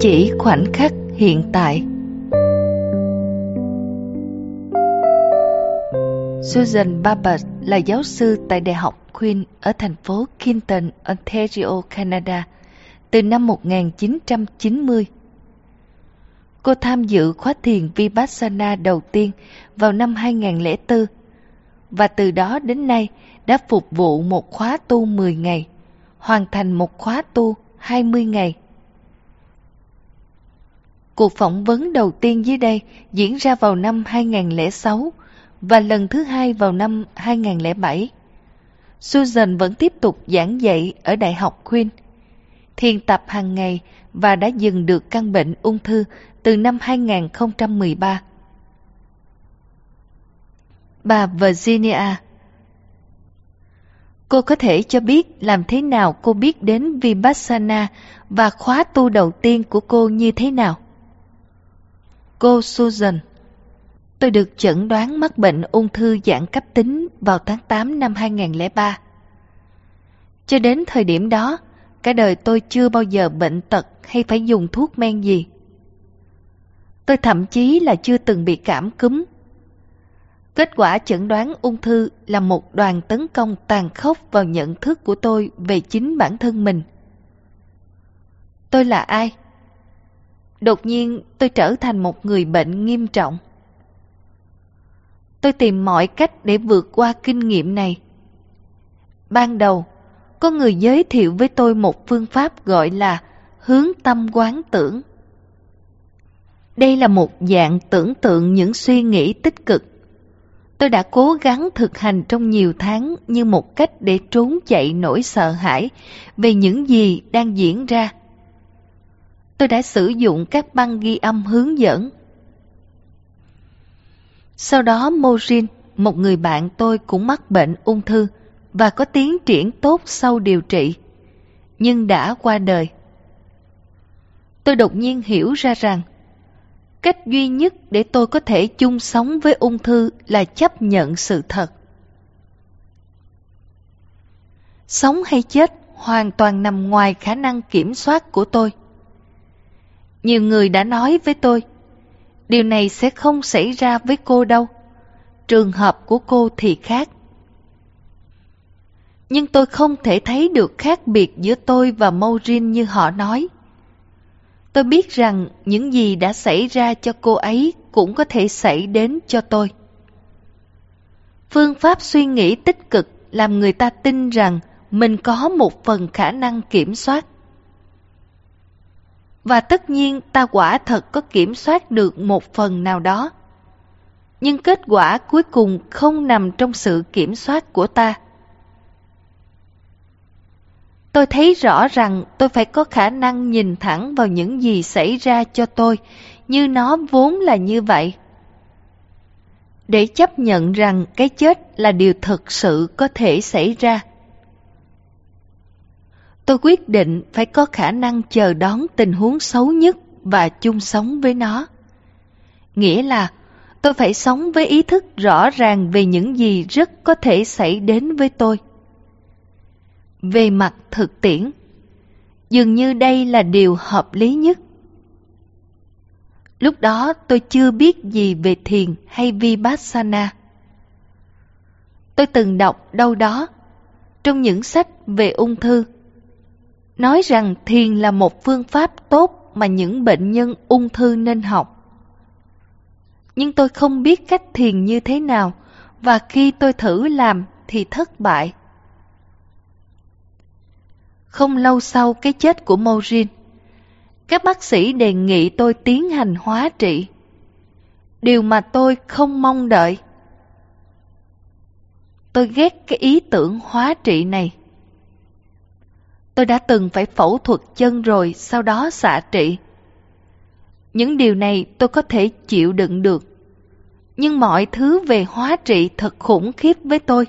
chỉ khoảnh khắc hiện tại Susan Babbitt là giáo sư tại Đại học Queen ở thành phố Kinton, Ontario, Canada từ năm 1990. Cô tham dự khóa thiền Vipassana đầu tiên vào năm 2004 và từ đó đến nay đã phục vụ một khóa tu 10 ngày, hoàn thành một khóa tu 20 ngày. Cuộc phỏng vấn đầu tiên dưới đây diễn ra vào năm 2006 và lần thứ hai vào năm 2007. Susan vẫn tiếp tục giảng dạy ở Đại học Queen. Thiền tập hàng ngày và đã dừng được căn bệnh ung thư từ năm 2013. Bà Virginia Cô có thể cho biết làm thế nào cô biết đến Vipassana và khóa tu đầu tiên của cô như thế nào? cô Susan. Tôi được chẩn đoán mắc bệnh ung thư dạng cấp tính vào tháng 8 năm 2003. Cho đến thời điểm đó, cả đời tôi chưa bao giờ bệnh tật hay phải dùng thuốc men gì. Tôi thậm chí là chưa từng bị cảm cúm. Kết quả chẩn đoán ung thư là một đoàn tấn công tàn khốc vào nhận thức của tôi về chính bản thân mình. Tôi là ai? Đột nhiên tôi trở thành một người bệnh nghiêm trọng. Tôi tìm mọi cách để vượt qua kinh nghiệm này. Ban đầu, có người giới thiệu với tôi một phương pháp gọi là hướng tâm quán tưởng. Đây là một dạng tưởng tượng những suy nghĩ tích cực. Tôi đã cố gắng thực hành trong nhiều tháng như một cách để trốn chạy nỗi sợ hãi về những gì đang diễn ra tôi đã sử dụng các băng ghi âm hướng dẫn. Sau đó Morin, một người bạn tôi cũng mắc bệnh ung thư và có tiến triển tốt sau điều trị, nhưng đã qua đời. Tôi đột nhiên hiểu ra rằng cách duy nhất để tôi có thể chung sống với ung thư là chấp nhận sự thật. Sống hay chết hoàn toàn nằm ngoài khả năng kiểm soát của tôi. Nhiều người đã nói với tôi, điều này sẽ không xảy ra với cô đâu. Trường hợp của cô thì khác. Nhưng tôi không thể thấy được khác biệt giữa tôi và Maurin như họ nói. Tôi biết rằng những gì đã xảy ra cho cô ấy cũng có thể xảy đến cho tôi. Phương pháp suy nghĩ tích cực làm người ta tin rằng mình có một phần khả năng kiểm soát và tất nhiên ta quả thật có kiểm soát được một phần nào đó. Nhưng kết quả cuối cùng không nằm trong sự kiểm soát của ta. Tôi thấy rõ rằng tôi phải có khả năng nhìn thẳng vào những gì xảy ra cho tôi, như nó vốn là như vậy. Để chấp nhận rằng cái chết là điều thực sự có thể xảy ra. Tôi quyết định phải có khả năng chờ đón tình huống xấu nhất và chung sống với nó. Nghĩa là tôi phải sống với ý thức rõ ràng về những gì rất có thể xảy đến với tôi. Về mặt thực tiễn, dường như đây là điều hợp lý nhất. Lúc đó tôi chưa biết gì về thiền hay Vipassana. Tôi từng đọc đâu đó, trong những sách về ung thư, nói rằng thiền là một phương pháp tốt mà những bệnh nhân ung thư nên học. Nhưng tôi không biết cách thiền như thế nào và khi tôi thử làm thì thất bại. Không lâu sau cái chết của Maureen, các bác sĩ đề nghị tôi tiến hành hóa trị. Điều mà tôi không mong đợi. Tôi ghét cái ý tưởng hóa trị này. Tôi đã từng phải phẫu thuật chân rồi, sau đó xạ trị. Những điều này tôi có thể chịu đựng được. Nhưng mọi thứ về hóa trị thật khủng khiếp với tôi.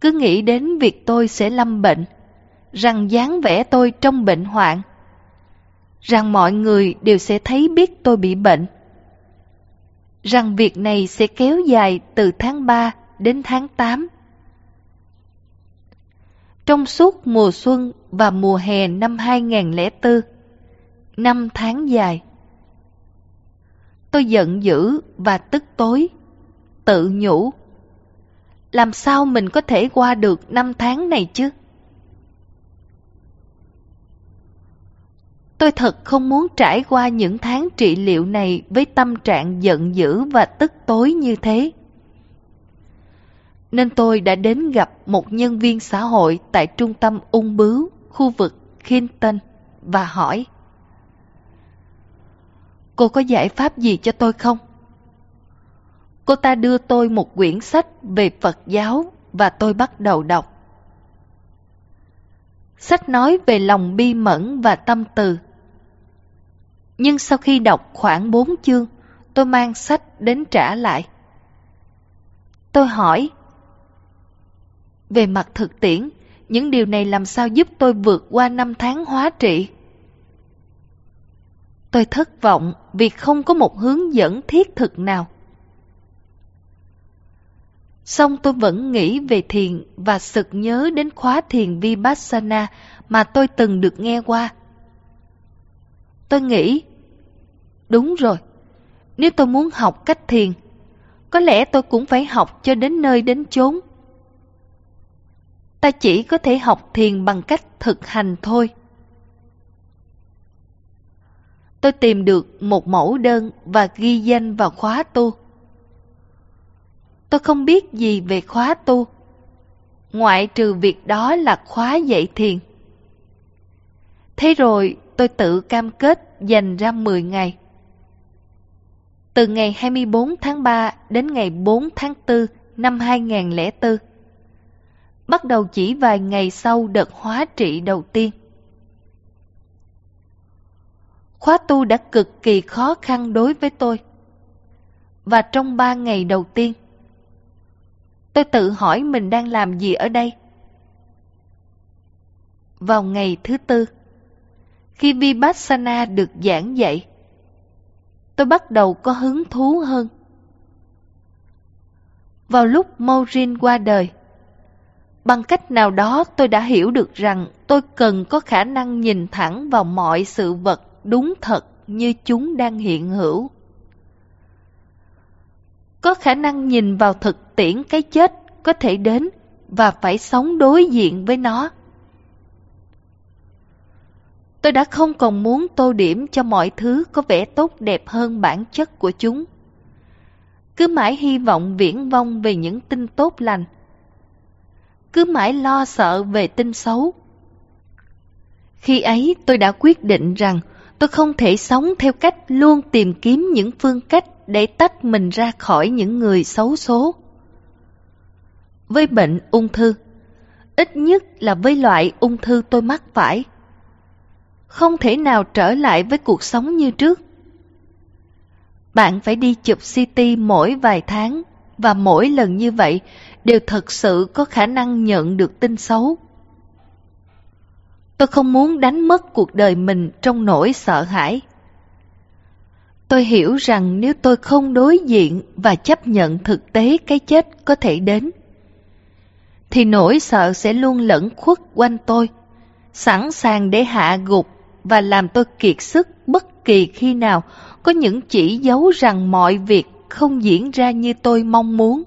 Cứ nghĩ đến việc tôi sẽ lâm bệnh, rằng dáng vẻ tôi trong bệnh hoạn, rằng mọi người đều sẽ thấy biết tôi bị bệnh, rằng việc này sẽ kéo dài từ tháng 3 đến tháng 8 trong suốt mùa xuân và mùa hè năm 2004. Năm tháng dài. Tôi giận dữ và tức tối, tự nhủ. Làm sao mình có thể qua được năm tháng này chứ? Tôi thật không muốn trải qua những tháng trị liệu này với tâm trạng giận dữ và tức tối như thế nên tôi đã đến gặp một nhân viên xã hội tại trung tâm ung bướu khu vực Kinton và hỏi Cô có giải pháp gì cho tôi không? Cô ta đưa tôi một quyển sách về Phật giáo và tôi bắt đầu đọc. Sách nói về lòng bi mẫn và tâm từ. Nhưng sau khi đọc khoảng 4 chương, tôi mang sách đến trả lại. Tôi hỏi, về mặt thực tiễn, những điều này làm sao giúp tôi vượt qua năm tháng hóa trị? Tôi thất vọng vì không có một hướng dẫn thiết thực nào. song tôi vẫn nghĩ về thiền và sực nhớ đến khóa thiền Vipassana mà tôi từng được nghe qua. Tôi nghĩ, đúng rồi, nếu tôi muốn học cách thiền, có lẽ tôi cũng phải học cho đến nơi đến chốn ta chỉ có thể học thiền bằng cách thực hành thôi. Tôi tìm được một mẫu đơn và ghi danh vào khóa tu. Tôi không biết gì về khóa tu, ngoại trừ việc đó là khóa dạy thiền. Thế rồi tôi tự cam kết dành ra 10 ngày. Từ ngày 24 tháng 3 đến ngày 4 tháng 4 năm 2004, bắt đầu chỉ vài ngày sau đợt hóa trị đầu tiên. Khóa tu đã cực kỳ khó khăn đối với tôi. Và trong ba ngày đầu tiên, tôi tự hỏi mình đang làm gì ở đây. Vào ngày thứ tư, khi Vipassana được giảng dạy, tôi bắt đầu có hứng thú hơn. Vào lúc Maureen qua đời, Bằng cách nào đó tôi đã hiểu được rằng tôi cần có khả năng nhìn thẳng vào mọi sự vật đúng thật như chúng đang hiện hữu. Có khả năng nhìn vào thực tiễn cái chết có thể đến và phải sống đối diện với nó. Tôi đã không còn muốn tô điểm cho mọi thứ có vẻ tốt đẹp hơn bản chất của chúng. Cứ mãi hy vọng viễn vong về những tin tốt lành – cứ mãi lo sợ về tin xấu. Khi ấy tôi đã quyết định rằng tôi không thể sống theo cách luôn tìm kiếm những phương cách để tách mình ra khỏi những người xấu số. Với bệnh ung thư, ít nhất là với loại ung thư tôi mắc phải, không thể nào trở lại với cuộc sống như trước. Bạn phải đi chụp CT mỗi vài tháng và mỗi lần như vậy đều thật sự có khả năng nhận được tin xấu. Tôi không muốn đánh mất cuộc đời mình trong nỗi sợ hãi. Tôi hiểu rằng nếu tôi không đối diện và chấp nhận thực tế cái chết có thể đến, thì nỗi sợ sẽ luôn lẫn khuất quanh tôi, sẵn sàng để hạ gục và làm tôi kiệt sức bất kỳ khi nào có những chỉ dấu rằng mọi việc không diễn ra như tôi mong muốn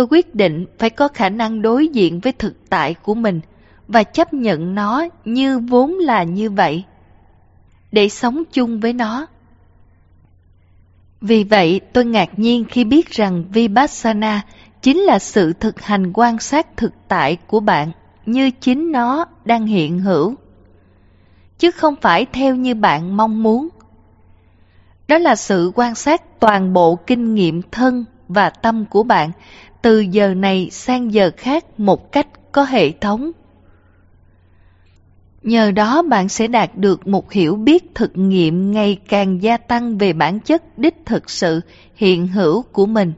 tôi quyết định phải có khả năng đối diện với thực tại của mình và chấp nhận nó như vốn là như vậy để sống chung với nó vì vậy tôi ngạc nhiên khi biết rằng vipassana chính là sự thực hành quan sát thực tại của bạn như chính nó đang hiện hữu chứ không phải theo như bạn mong muốn đó là sự quan sát toàn bộ kinh nghiệm thân và tâm của bạn từ giờ này sang giờ khác một cách có hệ thống. Nhờ đó bạn sẽ đạt được một hiểu biết thực nghiệm ngày càng gia tăng về bản chất đích thực sự hiện hữu của mình.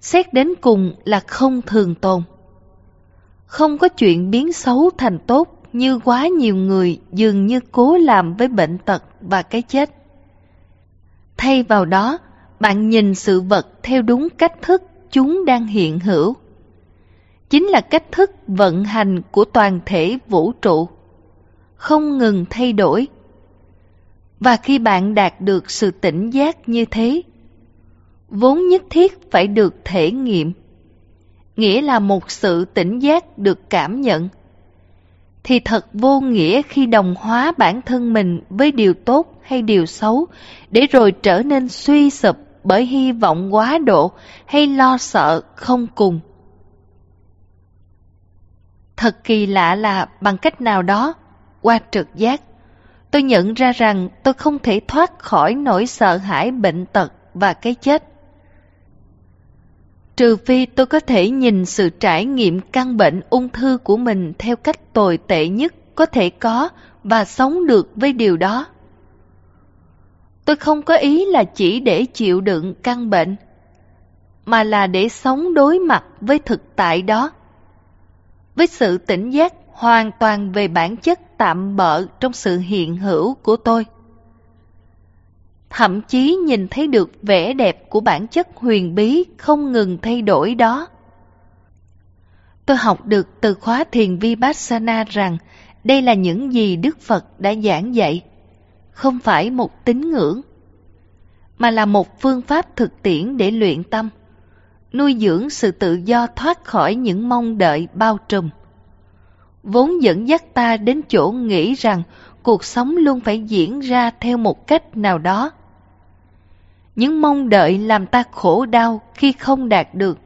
Xét đến cùng là không thường tồn. Không có chuyện biến xấu thành tốt như quá nhiều người dường như cố làm với bệnh tật và cái chết. Thay vào đó, bạn nhìn sự vật theo đúng cách thức chúng đang hiện hữu chính là cách thức vận hành của toàn thể vũ trụ không ngừng thay đổi và khi bạn đạt được sự tỉnh giác như thế vốn nhất thiết phải được thể nghiệm nghĩa là một sự tỉnh giác được cảm nhận thì thật vô nghĩa khi đồng hóa bản thân mình với điều tốt hay điều xấu để rồi trở nên suy sụp bởi hy vọng quá độ hay lo sợ không cùng. Thật kỳ lạ là bằng cách nào đó, qua trực giác, tôi nhận ra rằng tôi không thể thoát khỏi nỗi sợ hãi bệnh tật và cái chết. Trừ phi tôi có thể nhìn sự trải nghiệm căn bệnh ung thư của mình theo cách tồi tệ nhất có thể có và sống được với điều đó. Tôi không có ý là chỉ để chịu đựng căn bệnh, mà là để sống đối mặt với thực tại đó. Với sự tỉnh giác hoàn toàn về bản chất tạm bợ trong sự hiện hữu của tôi. Thậm chí nhìn thấy được vẻ đẹp của bản chất huyền bí không ngừng thay đổi đó. Tôi học được từ khóa thiền Vipassana rằng đây là những gì Đức Phật đã giảng dạy không phải một tín ngưỡng, mà là một phương pháp thực tiễn để luyện tâm, nuôi dưỡng sự tự do thoát khỏi những mong đợi bao trùm. Vốn dẫn dắt ta đến chỗ nghĩ rằng cuộc sống luôn phải diễn ra theo một cách nào đó. Những mong đợi làm ta khổ đau khi không đạt được,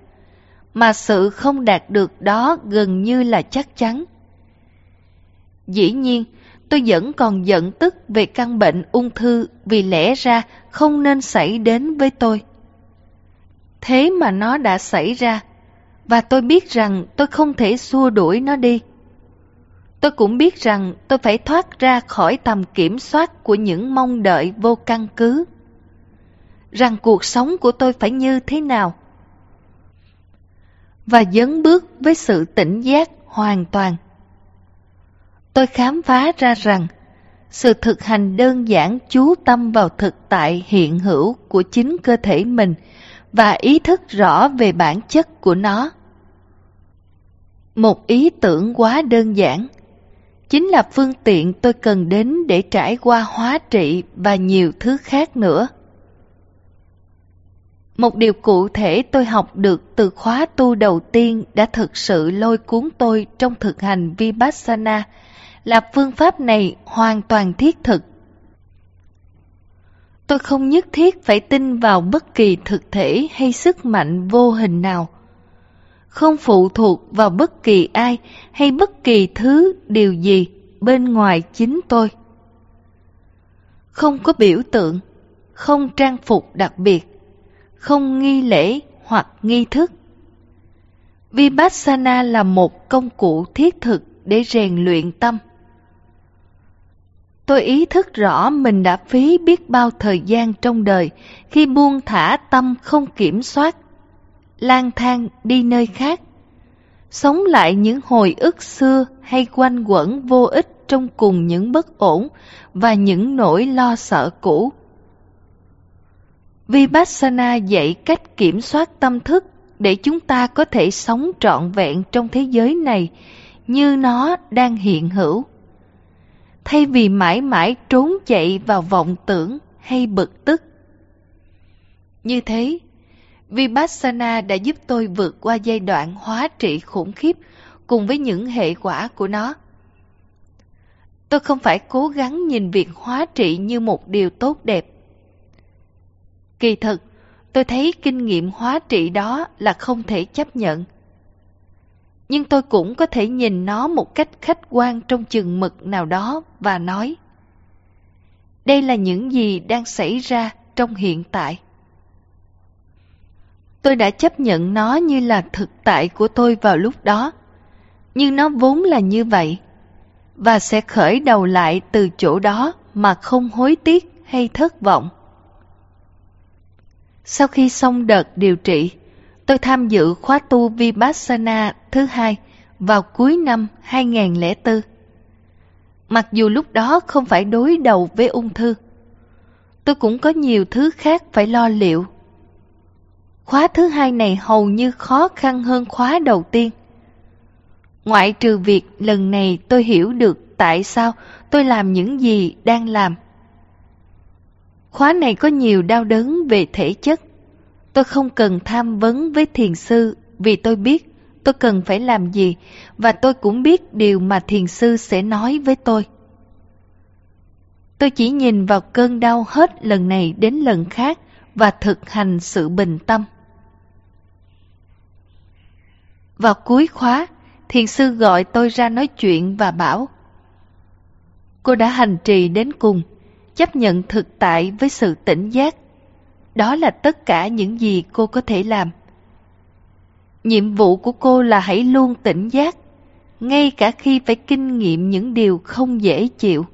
mà sự không đạt được đó gần như là chắc chắn. Dĩ nhiên, tôi vẫn còn giận tức về căn bệnh ung thư vì lẽ ra không nên xảy đến với tôi. Thế mà nó đã xảy ra, và tôi biết rằng tôi không thể xua đuổi nó đi. Tôi cũng biết rằng tôi phải thoát ra khỏi tầm kiểm soát của những mong đợi vô căn cứ. Rằng cuộc sống của tôi phải như thế nào. Và dấn bước với sự tỉnh giác hoàn toàn tôi khám phá ra rằng sự thực hành đơn giản chú tâm vào thực tại hiện hữu của chính cơ thể mình và ý thức rõ về bản chất của nó một ý tưởng quá đơn giản chính là phương tiện tôi cần đến để trải qua hóa trị và nhiều thứ khác nữa một điều cụ thể tôi học được từ khóa tu đầu tiên đã thực sự lôi cuốn tôi trong thực hành vipassana là phương pháp này hoàn toàn thiết thực. Tôi không nhất thiết phải tin vào bất kỳ thực thể hay sức mạnh vô hình nào. Không phụ thuộc vào bất kỳ ai hay bất kỳ thứ điều gì bên ngoài chính tôi. Không có biểu tượng, không trang phục đặc biệt, không nghi lễ hoặc nghi thức. Vipassana là một công cụ thiết thực để rèn luyện tâm. Tôi ý thức rõ mình đã phí biết bao thời gian trong đời khi buông thả tâm không kiểm soát, lang thang đi nơi khác. Sống lại những hồi ức xưa hay quanh quẩn vô ích trong cùng những bất ổn và những nỗi lo sợ cũ. Vipassana dạy cách kiểm soát tâm thức để chúng ta có thể sống trọn vẹn trong thế giới này như nó đang hiện hữu thay vì mãi mãi trốn chạy vào vọng tưởng hay bực tức. Như thế, Vipassana đã giúp tôi vượt qua giai đoạn hóa trị khủng khiếp cùng với những hệ quả của nó. Tôi không phải cố gắng nhìn việc hóa trị như một điều tốt đẹp. Kỳ thực, tôi thấy kinh nghiệm hóa trị đó là không thể chấp nhận – nhưng tôi cũng có thể nhìn nó một cách khách quan trong chừng mực nào đó và nói đây là những gì đang xảy ra trong hiện tại tôi đã chấp nhận nó như là thực tại của tôi vào lúc đó nhưng nó vốn là như vậy và sẽ khởi đầu lại từ chỗ đó mà không hối tiếc hay thất vọng sau khi xong đợt điều trị tôi tham dự khóa tu Vipassana thứ hai vào cuối năm 2004. Mặc dù lúc đó không phải đối đầu với ung thư, tôi cũng có nhiều thứ khác phải lo liệu. Khóa thứ hai này hầu như khó khăn hơn khóa đầu tiên. Ngoại trừ việc lần này tôi hiểu được tại sao tôi làm những gì đang làm. Khóa này có nhiều đau đớn về thể chất Tôi không cần tham vấn với thiền sư vì tôi biết tôi cần phải làm gì và tôi cũng biết điều mà thiền sư sẽ nói với tôi. Tôi chỉ nhìn vào cơn đau hết lần này đến lần khác và thực hành sự bình tâm. Vào cuối khóa, thiền sư gọi tôi ra nói chuyện và bảo Cô đã hành trì đến cùng, chấp nhận thực tại với sự tỉnh giác đó là tất cả những gì cô có thể làm. Nhiệm vụ của cô là hãy luôn tỉnh giác, ngay cả khi phải kinh nghiệm những điều không dễ chịu.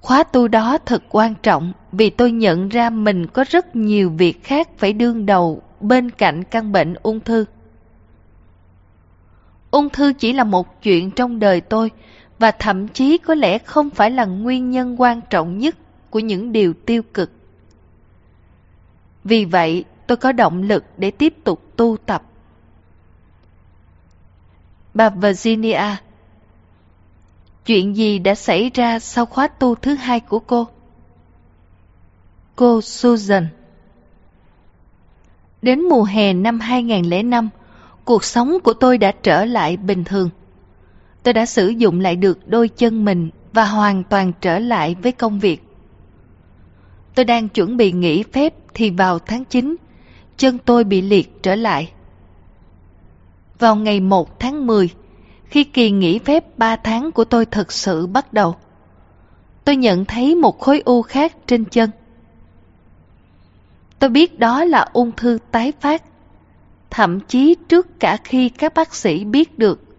Khóa tu đó thật quan trọng vì tôi nhận ra mình có rất nhiều việc khác phải đương đầu bên cạnh căn bệnh ung thư. Ung thư chỉ là một chuyện trong đời tôi và thậm chí có lẽ không phải là nguyên nhân quan trọng nhất của những điều tiêu cực. Vì vậy, tôi có động lực để tiếp tục tu tập. Bà Virginia Chuyện gì đã xảy ra sau khóa tu thứ hai của cô? Cô Susan Đến mùa hè năm 2005, cuộc sống của tôi đã trở lại bình thường. Tôi đã sử dụng lại được đôi chân mình và hoàn toàn trở lại với công việc. Tôi đang chuẩn bị nghỉ phép thì vào tháng 9, chân tôi bị liệt trở lại. Vào ngày 1 tháng 10, khi kỳ nghỉ phép 3 tháng của tôi thật sự bắt đầu, tôi nhận thấy một khối u khác trên chân. Tôi biết đó là ung thư tái phát, thậm chí trước cả khi các bác sĩ biết được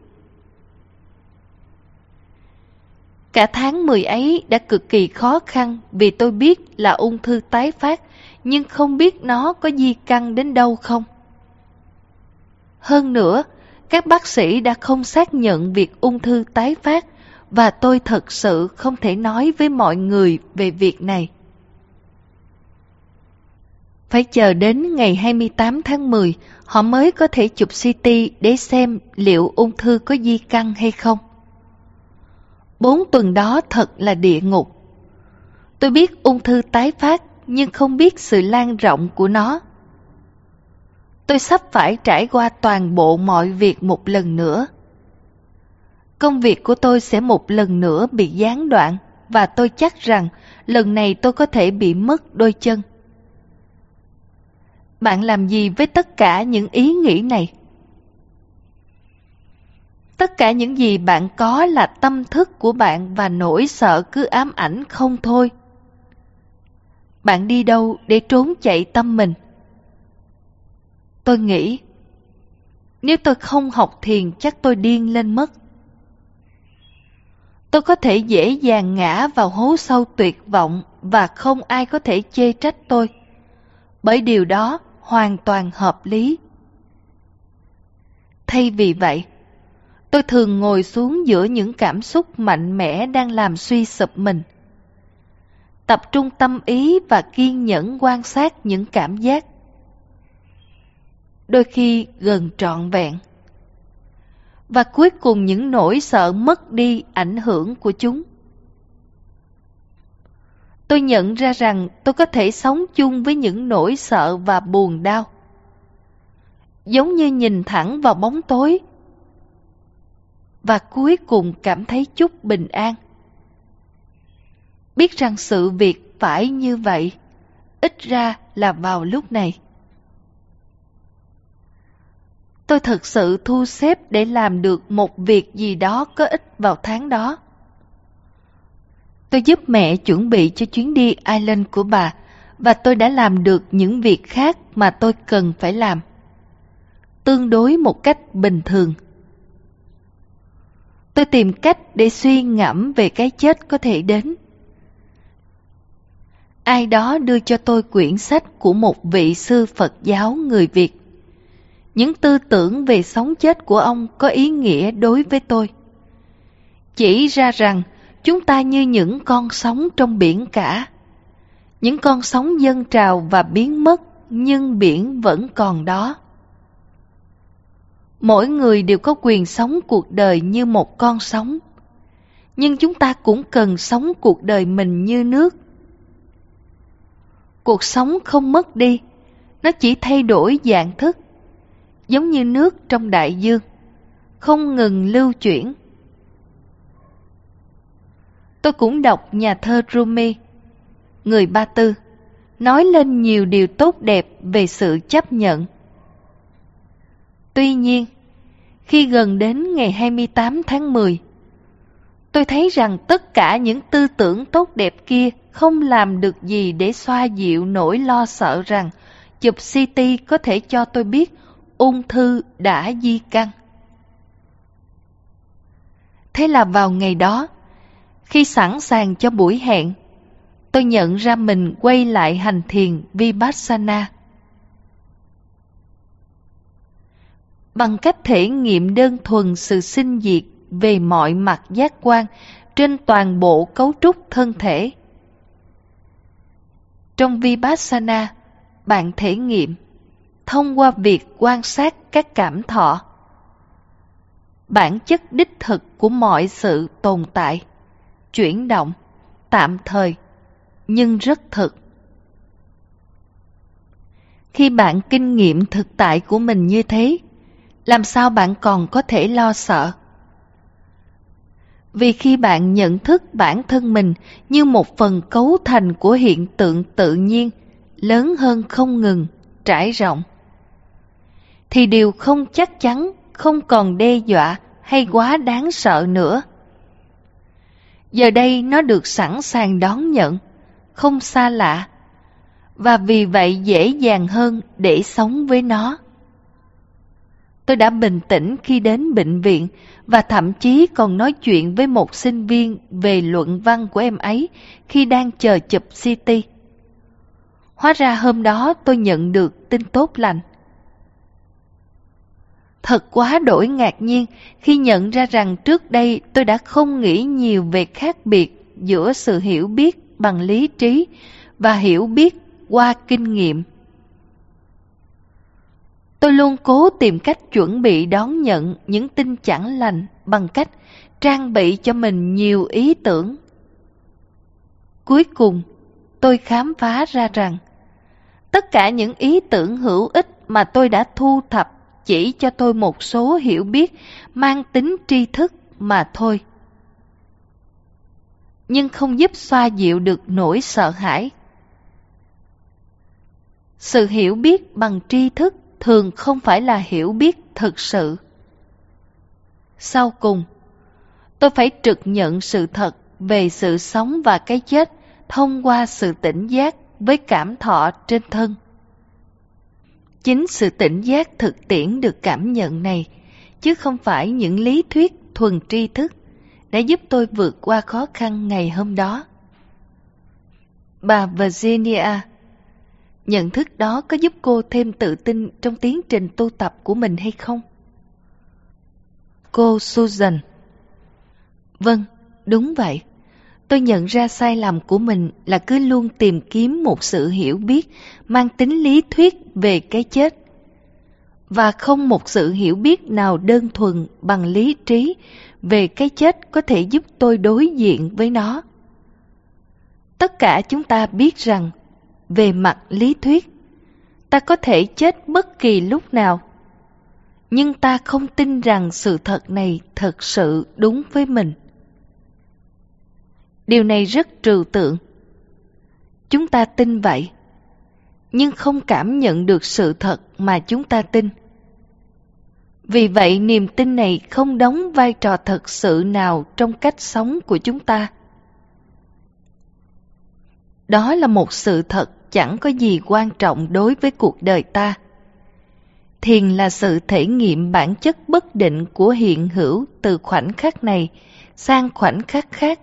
Cả tháng mười ấy đã cực kỳ khó khăn vì tôi biết là ung thư tái phát, nhưng không biết nó có di căn đến đâu không. Hơn nữa, các bác sĩ đã không xác nhận việc ung thư tái phát và tôi thật sự không thể nói với mọi người về việc này. Phải chờ đến ngày 28 tháng 10, họ mới có thể chụp CT để xem liệu ung thư có di căn hay không. Bốn tuần đó thật là địa ngục. Tôi biết ung thư tái phát nhưng không biết sự lan rộng của nó. Tôi sắp phải trải qua toàn bộ mọi việc một lần nữa. Công việc của tôi sẽ một lần nữa bị gián đoạn và tôi chắc rằng lần này tôi có thể bị mất đôi chân. Bạn làm gì với tất cả những ý nghĩ này? Tất cả những gì bạn có là tâm thức của bạn và nỗi sợ cứ ám ảnh không thôi. Bạn đi đâu để trốn chạy tâm mình? Tôi nghĩ, nếu tôi không học thiền chắc tôi điên lên mất. Tôi có thể dễ dàng ngã vào hố sâu tuyệt vọng và không ai có thể chê trách tôi. Bởi điều đó hoàn toàn hợp lý. Thay vì vậy, Tôi thường ngồi xuống giữa những cảm xúc mạnh mẽ đang làm suy sụp mình. Tập trung tâm ý và kiên nhẫn quan sát những cảm giác. Đôi khi gần trọn vẹn. Và cuối cùng những nỗi sợ mất đi ảnh hưởng của chúng. Tôi nhận ra rằng tôi có thể sống chung với những nỗi sợ và buồn đau. Giống như nhìn thẳng vào bóng tối, và cuối cùng cảm thấy chút bình an. Biết rằng sự việc phải như vậy, ít ra là vào lúc này. Tôi thực sự thu xếp để làm được một việc gì đó có ích vào tháng đó. Tôi giúp mẹ chuẩn bị cho chuyến đi Ireland của bà và tôi đã làm được những việc khác mà tôi cần phải làm. Tương đối một cách bình thường. Tôi tìm cách để suy ngẫm về cái chết có thể đến. Ai đó đưa cho tôi quyển sách của một vị sư Phật giáo người Việt. Những tư tưởng về sống chết của ông có ý nghĩa đối với tôi. Chỉ ra rằng chúng ta như những con sóng trong biển cả. Những con sóng dâng trào và biến mất nhưng biển vẫn còn đó mỗi người đều có quyền sống cuộc đời như một con sóng nhưng chúng ta cũng cần sống cuộc đời mình như nước cuộc sống không mất đi nó chỉ thay đổi dạng thức giống như nước trong đại dương không ngừng lưu chuyển tôi cũng đọc nhà thơ rumi người ba tư nói lên nhiều điều tốt đẹp về sự chấp nhận Tuy nhiên, khi gần đến ngày 28 tháng 10, tôi thấy rằng tất cả những tư tưởng tốt đẹp kia không làm được gì để xoa dịu nỗi lo sợ rằng chụp CT có thể cho tôi biết ung thư đã di căn. Thế là vào ngày đó, khi sẵn sàng cho buổi hẹn, tôi nhận ra mình quay lại hành thiền Vipassana. bằng cách thể nghiệm đơn thuần sự sinh diệt về mọi mặt giác quan trên toàn bộ cấu trúc thân thể. Trong Vipassana, bạn thể nghiệm thông qua việc quan sát các cảm thọ bản chất đích thực của mọi sự tồn tại chuyển động tạm thời nhưng rất thực khi bạn kinh nghiệm thực tại của mình như thế làm sao bạn còn có thể lo sợ vì khi bạn nhận thức bản thân mình như một phần cấu thành của hiện tượng tự nhiên lớn hơn không ngừng trải rộng thì điều không chắc chắn không còn đe dọa hay quá đáng sợ nữa giờ đây nó được sẵn sàng đón nhận không xa lạ và vì vậy dễ dàng hơn để sống với nó Tôi đã bình tĩnh khi đến bệnh viện và thậm chí còn nói chuyện với một sinh viên về luận văn của em ấy khi đang chờ chụp CT. Hóa ra hôm đó tôi nhận được tin tốt lành. Thật quá đổi ngạc nhiên khi nhận ra rằng trước đây tôi đã không nghĩ nhiều về khác biệt giữa sự hiểu biết bằng lý trí và hiểu biết qua kinh nghiệm Tôi luôn cố tìm cách chuẩn bị đón nhận những tin chẳng lành bằng cách trang bị cho mình nhiều ý tưởng. Cuối cùng, tôi khám phá ra rằng tất cả những ý tưởng hữu ích mà tôi đã thu thập chỉ cho tôi một số hiểu biết mang tính tri thức mà thôi. Nhưng không giúp xoa dịu được nỗi sợ hãi. Sự hiểu biết bằng tri thức thường không phải là hiểu biết thực sự sau cùng tôi phải trực nhận sự thật về sự sống và cái chết thông qua sự tỉnh giác với cảm thọ trên thân chính sự tỉnh giác thực tiễn được cảm nhận này chứ không phải những lý thuyết thuần tri thức đã giúp tôi vượt qua khó khăn ngày hôm đó bà virginia nhận thức đó có giúp cô thêm tự tin trong tiến trình tu tập của mình hay không? Cô Susan Vâng, đúng vậy. Tôi nhận ra sai lầm của mình là cứ luôn tìm kiếm một sự hiểu biết mang tính lý thuyết về cái chết và không một sự hiểu biết nào đơn thuần bằng lý trí về cái chết có thể giúp tôi đối diện với nó. Tất cả chúng ta biết rằng về mặt lý thuyết. Ta có thể chết bất kỳ lúc nào. Nhưng ta không tin rằng sự thật này thật sự đúng với mình. Điều này rất trừu tượng. Chúng ta tin vậy, nhưng không cảm nhận được sự thật mà chúng ta tin. Vì vậy niềm tin này không đóng vai trò thật sự nào trong cách sống của chúng ta. Đó là một sự thật chẳng có gì quan trọng đối với cuộc đời ta thiền là sự thể nghiệm bản chất bất định của hiện hữu từ khoảnh khắc này sang khoảnh khắc khác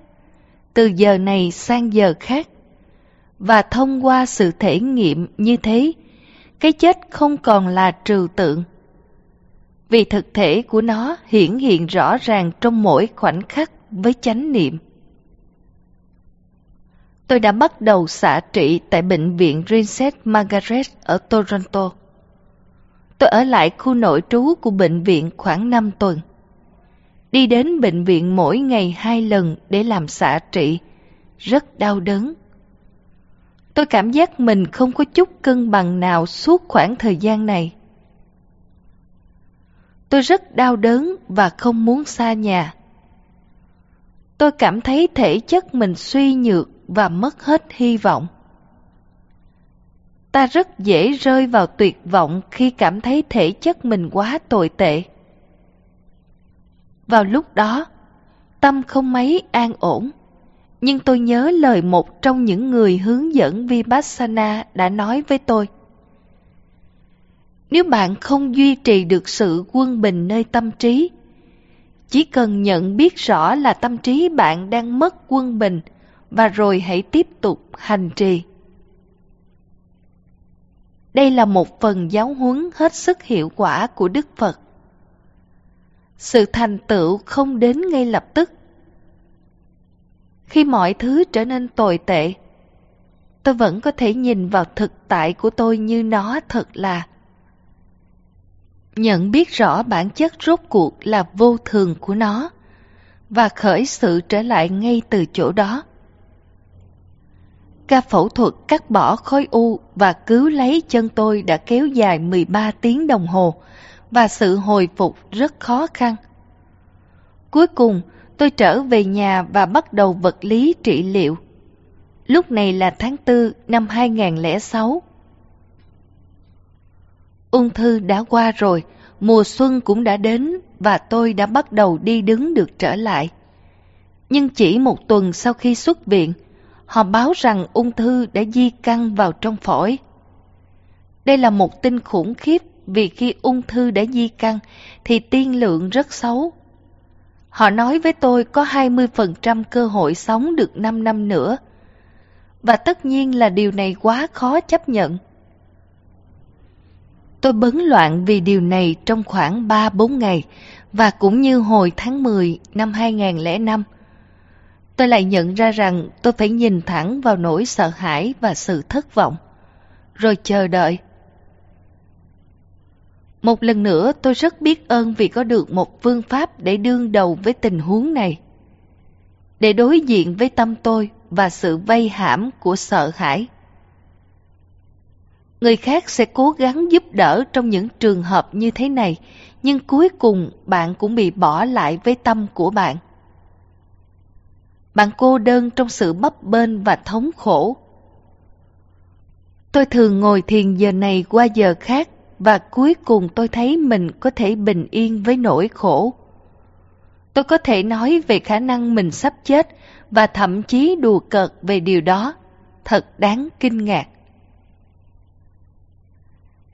từ giờ này sang giờ khác và thông qua sự thể nghiệm như thế cái chết không còn là trừu tượng vì thực thể của nó hiển hiện rõ ràng trong mỗi khoảnh khắc với chánh niệm tôi đã bắt đầu xạ trị tại bệnh viện Princess Margaret ở Toronto. Tôi ở lại khu nội trú của bệnh viện khoảng 5 tuần. Đi đến bệnh viện mỗi ngày hai lần để làm xạ trị, rất đau đớn. Tôi cảm giác mình không có chút cân bằng nào suốt khoảng thời gian này. Tôi rất đau đớn và không muốn xa nhà. Tôi cảm thấy thể chất mình suy nhược và mất hết hy vọng ta rất dễ rơi vào tuyệt vọng khi cảm thấy thể chất mình quá tồi tệ vào lúc đó tâm không mấy an ổn nhưng tôi nhớ lời một trong những người hướng dẫn vipassana đã nói với tôi nếu bạn không duy trì được sự quân bình nơi tâm trí chỉ cần nhận biết rõ là tâm trí bạn đang mất quân bình và rồi hãy tiếp tục hành trì. Đây là một phần giáo huấn hết sức hiệu quả của Đức Phật. Sự thành tựu không đến ngay lập tức. Khi mọi thứ trở nên tồi tệ, tôi vẫn có thể nhìn vào thực tại của tôi như nó thật là. Nhận biết rõ bản chất rốt cuộc là vô thường của nó và khởi sự trở lại ngay từ chỗ đó ca phẫu thuật cắt bỏ khối u và cứu lấy chân tôi đã kéo dài mười ba tiếng đồng hồ và sự hồi phục rất khó khăn. Cuối cùng, tôi trở về nhà và bắt đầu vật lý trị liệu. Lúc này là tháng tư năm hai nghìn lẻ sáu. Ung thư đã qua rồi, mùa xuân cũng đã đến và tôi đã bắt đầu đi đứng được trở lại. Nhưng chỉ một tuần sau khi xuất viện, họ báo rằng ung thư đã di căn vào trong phổi. Đây là một tin khủng khiếp vì khi ung thư đã di căn thì tiên lượng rất xấu. Họ nói với tôi có 20% cơ hội sống được 5 năm nữa. Và tất nhiên là điều này quá khó chấp nhận. Tôi bấn loạn vì điều này trong khoảng 3-4 ngày và cũng như hồi tháng 10 năm 2005 tôi lại nhận ra rằng tôi phải nhìn thẳng vào nỗi sợ hãi và sự thất vọng, rồi chờ đợi. Một lần nữa tôi rất biết ơn vì có được một phương pháp để đương đầu với tình huống này. Để đối diện với tâm tôi và sự vây hãm của sợ hãi. Người khác sẽ cố gắng giúp đỡ trong những trường hợp như thế này, nhưng cuối cùng bạn cũng bị bỏ lại với tâm của bạn bạn cô đơn trong sự bấp bênh và thống khổ. Tôi thường ngồi thiền giờ này qua giờ khác và cuối cùng tôi thấy mình có thể bình yên với nỗi khổ. Tôi có thể nói về khả năng mình sắp chết và thậm chí đùa cợt về điều đó. Thật đáng kinh ngạc.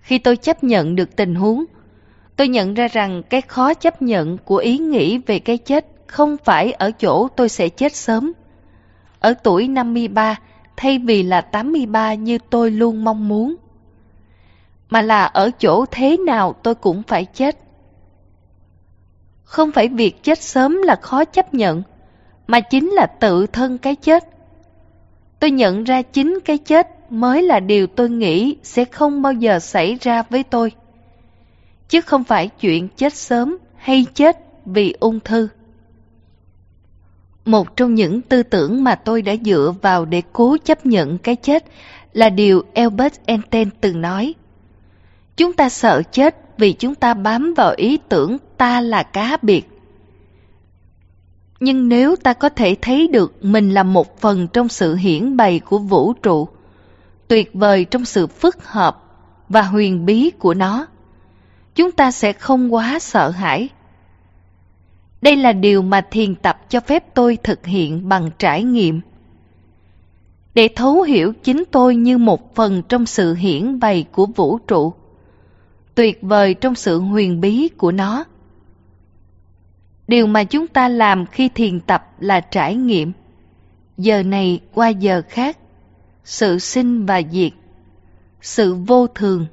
Khi tôi chấp nhận được tình huống, tôi nhận ra rằng cái khó chấp nhận của ý nghĩ về cái chết không phải ở chỗ tôi sẽ chết sớm. Ở tuổi 53, thay vì là 83 như tôi luôn mong muốn, mà là ở chỗ thế nào tôi cũng phải chết. Không phải việc chết sớm là khó chấp nhận, mà chính là tự thân cái chết. Tôi nhận ra chính cái chết mới là điều tôi nghĩ sẽ không bao giờ xảy ra với tôi. Chứ không phải chuyện chết sớm hay chết vì ung thư một trong những tư tưởng mà tôi đã dựa vào để cố chấp nhận cái chết là điều Albert Einstein từng nói. Chúng ta sợ chết vì chúng ta bám vào ý tưởng ta là cá biệt. Nhưng nếu ta có thể thấy được mình là một phần trong sự hiển bày của vũ trụ, tuyệt vời trong sự phức hợp và huyền bí của nó, chúng ta sẽ không quá sợ hãi đây là điều mà thiền tập cho phép tôi thực hiện bằng trải nghiệm. Để thấu hiểu chính tôi như một phần trong sự hiển bày của vũ trụ, tuyệt vời trong sự huyền bí của nó. Điều mà chúng ta làm khi thiền tập là trải nghiệm, giờ này qua giờ khác, sự sinh và diệt, sự vô thường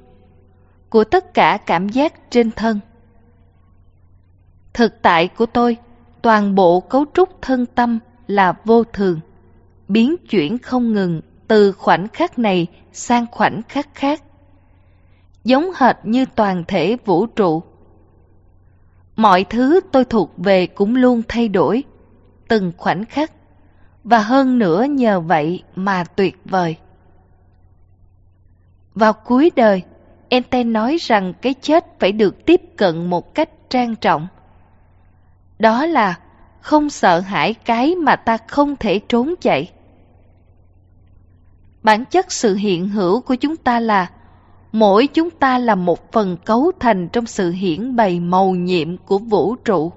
của tất cả cảm giác trên thân Thực tại của tôi, toàn bộ cấu trúc thân tâm là vô thường, biến chuyển không ngừng từ khoảnh khắc này sang khoảnh khắc khác. Giống hệt như toàn thể vũ trụ. Mọi thứ tôi thuộc về cũng luôn thay đổi, từng khoảnh khắc, và hơn nữa nhờ vậy mà tuyệt vời. Vào cuối đời, Einstein nói rằng cái chết phải được tiếp cận một cách trang trọng – đó là không sợ hãi cái mà ta không thể trốn chạy. Bản chất sự hiện hữu của chúng ta là mỗi chúng ta là một phần cấu thành trong sự hiển bày màu nhiệm của vũ trụ.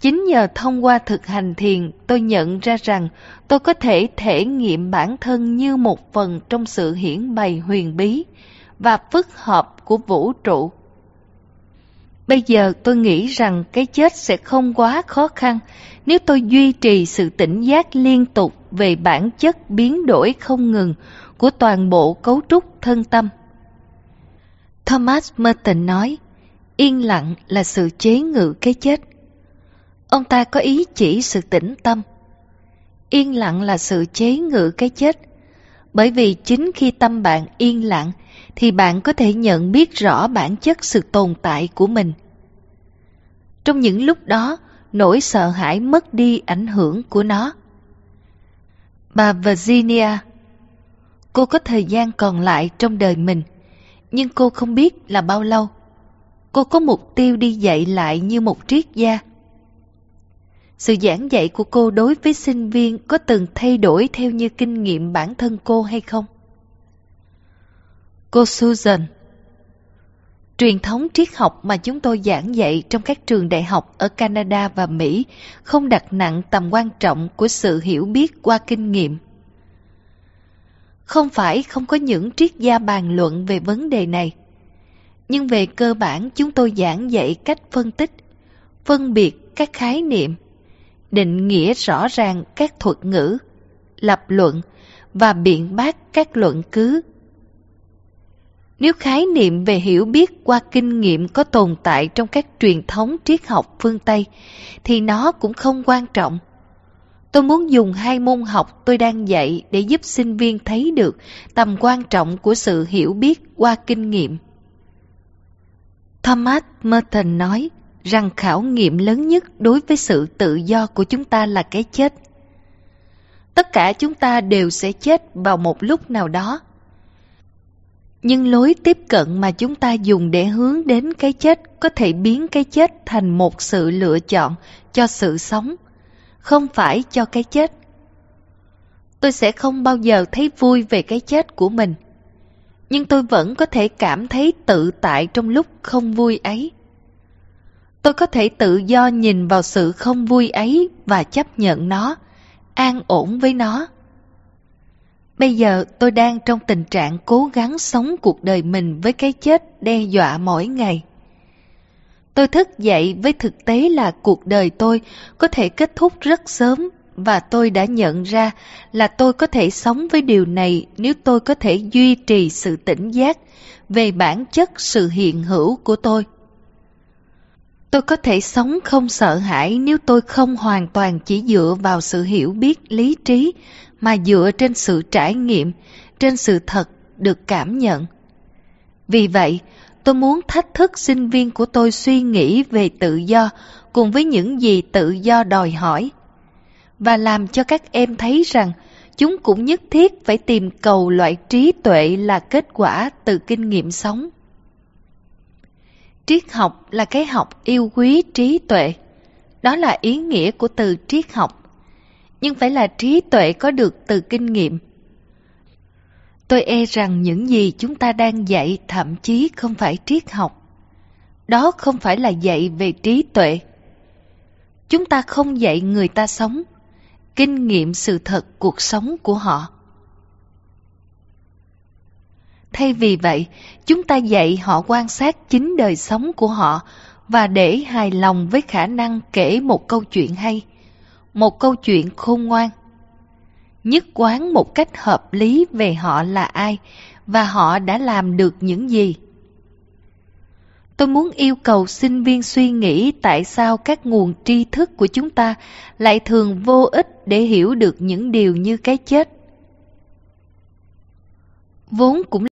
Chính nhờ thông qua thực hành thiền, tôi nhận ra rằng tôi có thể thể nghiệm bản thân như một phần trong sự hiển bày huyền bí và phức hợp của vũ trụ. Bây giờ tôi nghĩ rằng cái chết sẽ không quá khó khăn nếu tôi duy trì sự tỉnh giác liên tục về bản chất biến đổi không ngừng của toàn bộ cấu trúc thân tâm. Thomas Merton nói, yên lặng là sự chế ngự cái chết. Ông ta có ý chỉ sự tĩnh tâm. Yên lặng là sự chế ngự cái chết, bởi vì chính khi tâm bạn yên lặng thì bạn có thể nhận biết rõ bản chất sự tồn tại của mình trong những lúc đó nỗi sợ hãi mất đi ảnh hưởng của nó bà virginia cô có thời gian còn lại trong đời mình nhưng cô không biết là bao lâu cô có mục tiêu đi dạy lại như một triết gia sự giảng dạy của cô đối với sinh viên có từng thay đổi theo như kinh nghiệm bản thân cô hay không Cô Susan Truyền thống triết học mà chúng tôi giảng dạy trong các trường đại học ở Canada và Mỹ không đặt nặng tầm quan trọng của sự hiểu biết qua kinh nghiệm. Không phải không có những triết gia bàn luận về vấn đề này, nhưng về cơ bản chúng tôi giảng dạy cách phân tích, phân biệt các khái niệm, định nghĩa rõ ràng các thuật ngữ, lập luận và biện bác các luận cứ nếu khái niệm về hiểu biết qua kinh nghiệm có tồn tại trong các truyền thống triết học phương Tây, thì nó cũng không quan trọng. Tôi muốn dùng hai môn học tôi đang dạy để giúp sinh viên thấy được tầm quan trọng của sự hiểu biết qua kinh nghiệm. Thomas Merton nói rằng khảo nghiệm lớn nhất đối với sự tự do của chúng ta là cái chết. Tất cả chúng ta đều sẽ chết vào một lúc nào đó nhưng lối tiếp cận mà chúng ta dùng để hướng đến cái chết có thể biến cái chết thành một sự lựa chọn cho sự sống không phải cho cái chết tôi sẽ không bao giờ thấy vui về cái chết của mình nhưng tôi vẫn có thể cảm thấy tự tại trong lúc không vui ấy tôi có thể tự do nhìn vào sự không vui ấy và chấp nhận nó an ổn với nó Bây giờ tôi đang trong tình trạng cố gắng sống cuộc đời mình với cái chết đe dọa mỗi ngày. Tôi thức dậy với thực tế là cuộc đời tôi có thể kết thúc rất sớm và tôi đã nhận ra là tôi có thể sống với điều này nếu tôi có thể duy trì sự tỉnh giác về bản chất sự hiện hữu của tôi. Tôi có thể sống không sợ hãi nếu tôi không hoàn toàn chỉ dựa vào sự hiểu biết lý trí mà dựa trên sự trải nghiệm, trên sự thật được cảm nhận. Vì vậy, tôi muốn thách thức sinh viên của tôi suy nghĩ về tự do cùng với những gì tự do đòi hỏi và làm cho các em thấy rằng chúng cũng nhất thiết phải tìm cầu loại trí tuệ là kết quả từ kinh nghiệm sống. Triết học là cái học yêu quý trí tuệ. Đó là ý nghĩa của từ triết học nhưng phải là trí tuệ có được từ kinh nghiệm. Tôi e rằng những gì chúng ta đang dạy thậm chí không phải triết học. Đó không phải là dạy về trí tuệ. Chúng ta không dạy người ta sống, kinh nghiệm sự thật cuộc sống của họ. Thay vì vậy, chúng ta dạy họ quan sát chính đời sống của họ và để hài lòng với khả năng kể một câu chuyện hay một câu chuyện khôn ngoan. Nhất quán một cách hợp lý về họ là ai và họ đã làm được những gì. Tôi muốn yêu cầu sinh viên suy nghĩ tại sao các nguồn tri thức của chúng ta lại thường vô ích để hiểu được những điều như cái chết. Vốn cũng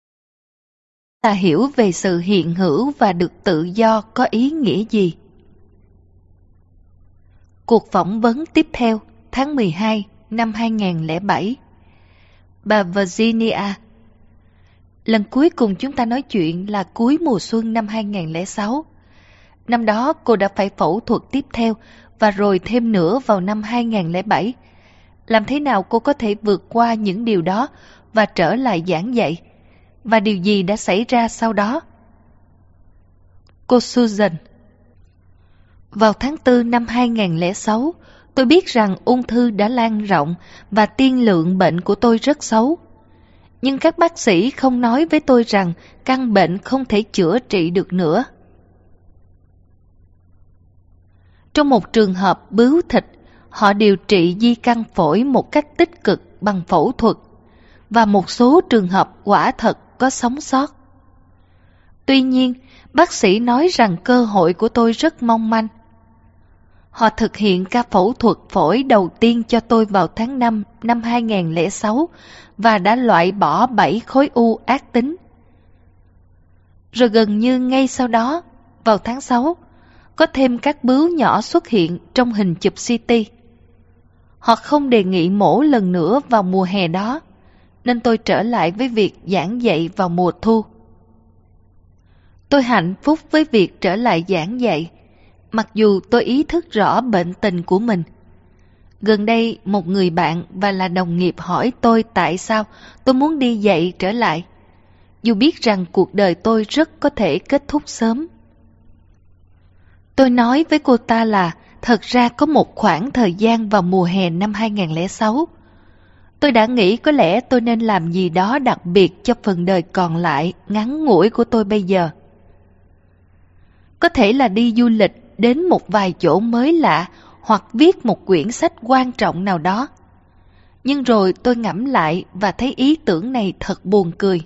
là hiểu về sự hiện hữu và được tự do có ý nghĩa gì Cuộc phỏng vấn tiếp theo tháng 12 năm 2007 Bà Virginia Lần cuối cùng chúng ta nói chuyện là cuối mùa xuân năm 2006 Năm đó cô đã phải phẫu thuật tiếp theo và rồi thêm nữa vào năm 2007 Làm thế nào cô có thể vượt qua những điều đó và trở lại giảng dạy? Và điều gì đã xảy ra sau đó? Cô Susan vào tháng 4 năm 2006, tôi biết rằng ung thư đã lan rộng và tiên lượng bệnh của tôi rất xấu. Nhưng các bác sĩ không nói với tôi rằng căn bệnh không thể chữa trị được nữa. Trong một trường hợp bướu thịt, họ điều trị di căn phổi một cách tích cực bằng phẫu thuật và một số trường hợp quả thật có sống sót. Tuy nhiên, bác sĩ nói rằng cơ hội của tôi rất mong manh Họ thực hiện ca phẫu thuật phổi đầu tiên cho tôi vào tháng 5 năm 2006 và đã loại bỏ 7 khối u ác tính. Rồi gần như ngay sau đó, vào tháng 6, có thêm các bướu nhỏ xuất hiện trong hình chụp CT. Họ không đề nghị mổ lần nữa vào mùa hè đó, nên tôi trở lại với việc giảng dạy vào mùa thu. Tôi hạnh phúc với việc trở lại giảng dạy mặc dù tôi ý thức rõ bệnh tình của mình. Gần đây, một người bạn và là đồng nghiệp hỏi tôi tại sao tôi muốn đi dạy trở lại, dù biết rằng cuộc đời tôi rất có thể kết thúc sớm. Tôi nói với cô ta là thật ra có một khoảng thời gian vào mùa hè năm 2006. Tôi đã nghĩ có lẽ tôi nên làm gì đó đặc biệt cho phần đời còn lại ngắn ngủi của tôi bây giờ. Có thể là đi du lịch đến một vài chỗ mới lạ hoặc viết một quyển sách quan trọng nào đó. Nhưng rồi tôi ngẫm lại và thấy ý tưởng này thật buồn cười.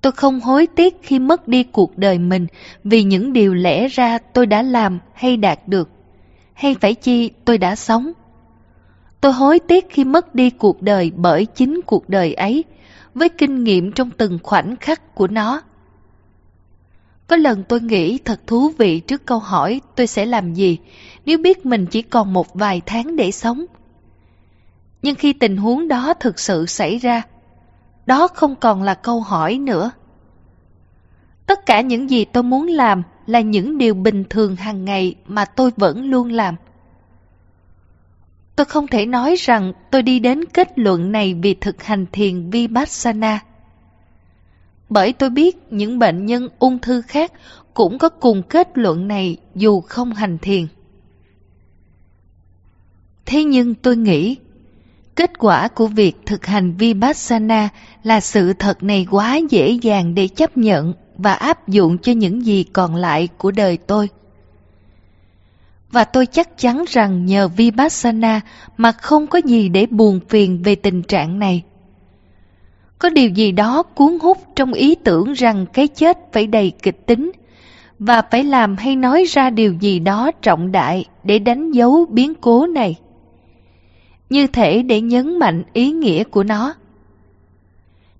Tôi không hối tiếc khi mất đi cuộc đời mình vì những điều lẽ ra tôi đã làm hay đạt được, hay phải chi tôi đã sống. Tôi hối tiếc khi mất đi cuộc đời bởi chính cuộc đời ấy, với kinh nghiệm trong từng khoảnh khắc của nó. Có lần tôi nghĩ thật thú vị trước câu hỏi tôi sẽ làm gì nếu biết mình chỉ còn một vài tháng để sống. Nhưng khi tình huống đó thực sự xảy ra, đó không còn là câu hỏi nữa. Tất cả những gì tôi muốn làm là những điều bình thường hàng ngày mà tôi vẫn luôn làm. Tôi không thể nói rằng tôi đi đến kết luận này vì thực hành thiền Vipassana bởi tôi biết những bệnh nhân ung thư khác cũng có cùng kết luận này dù không hành thiền. Thế nhưng tôi nghĩ, kết quả của việc thực hành Vipassana là sự thật này quá dễ dàng để chấp nhận và áp dụng cho những gì còn lại của đời tôi. Và tôi chắc chắn rằng nhờ Vipassana mà không có gì để buồn phiền về tình trạng này. Có điều gì đó cuốn hút trong ý tưởng rằng cái chết phải đầy kịch tính và phải làm hay nói ra điều gì đó trọng đại để đánh dấu biến cố này. Như thể để nhấn mạnh ý nghĩa của nó.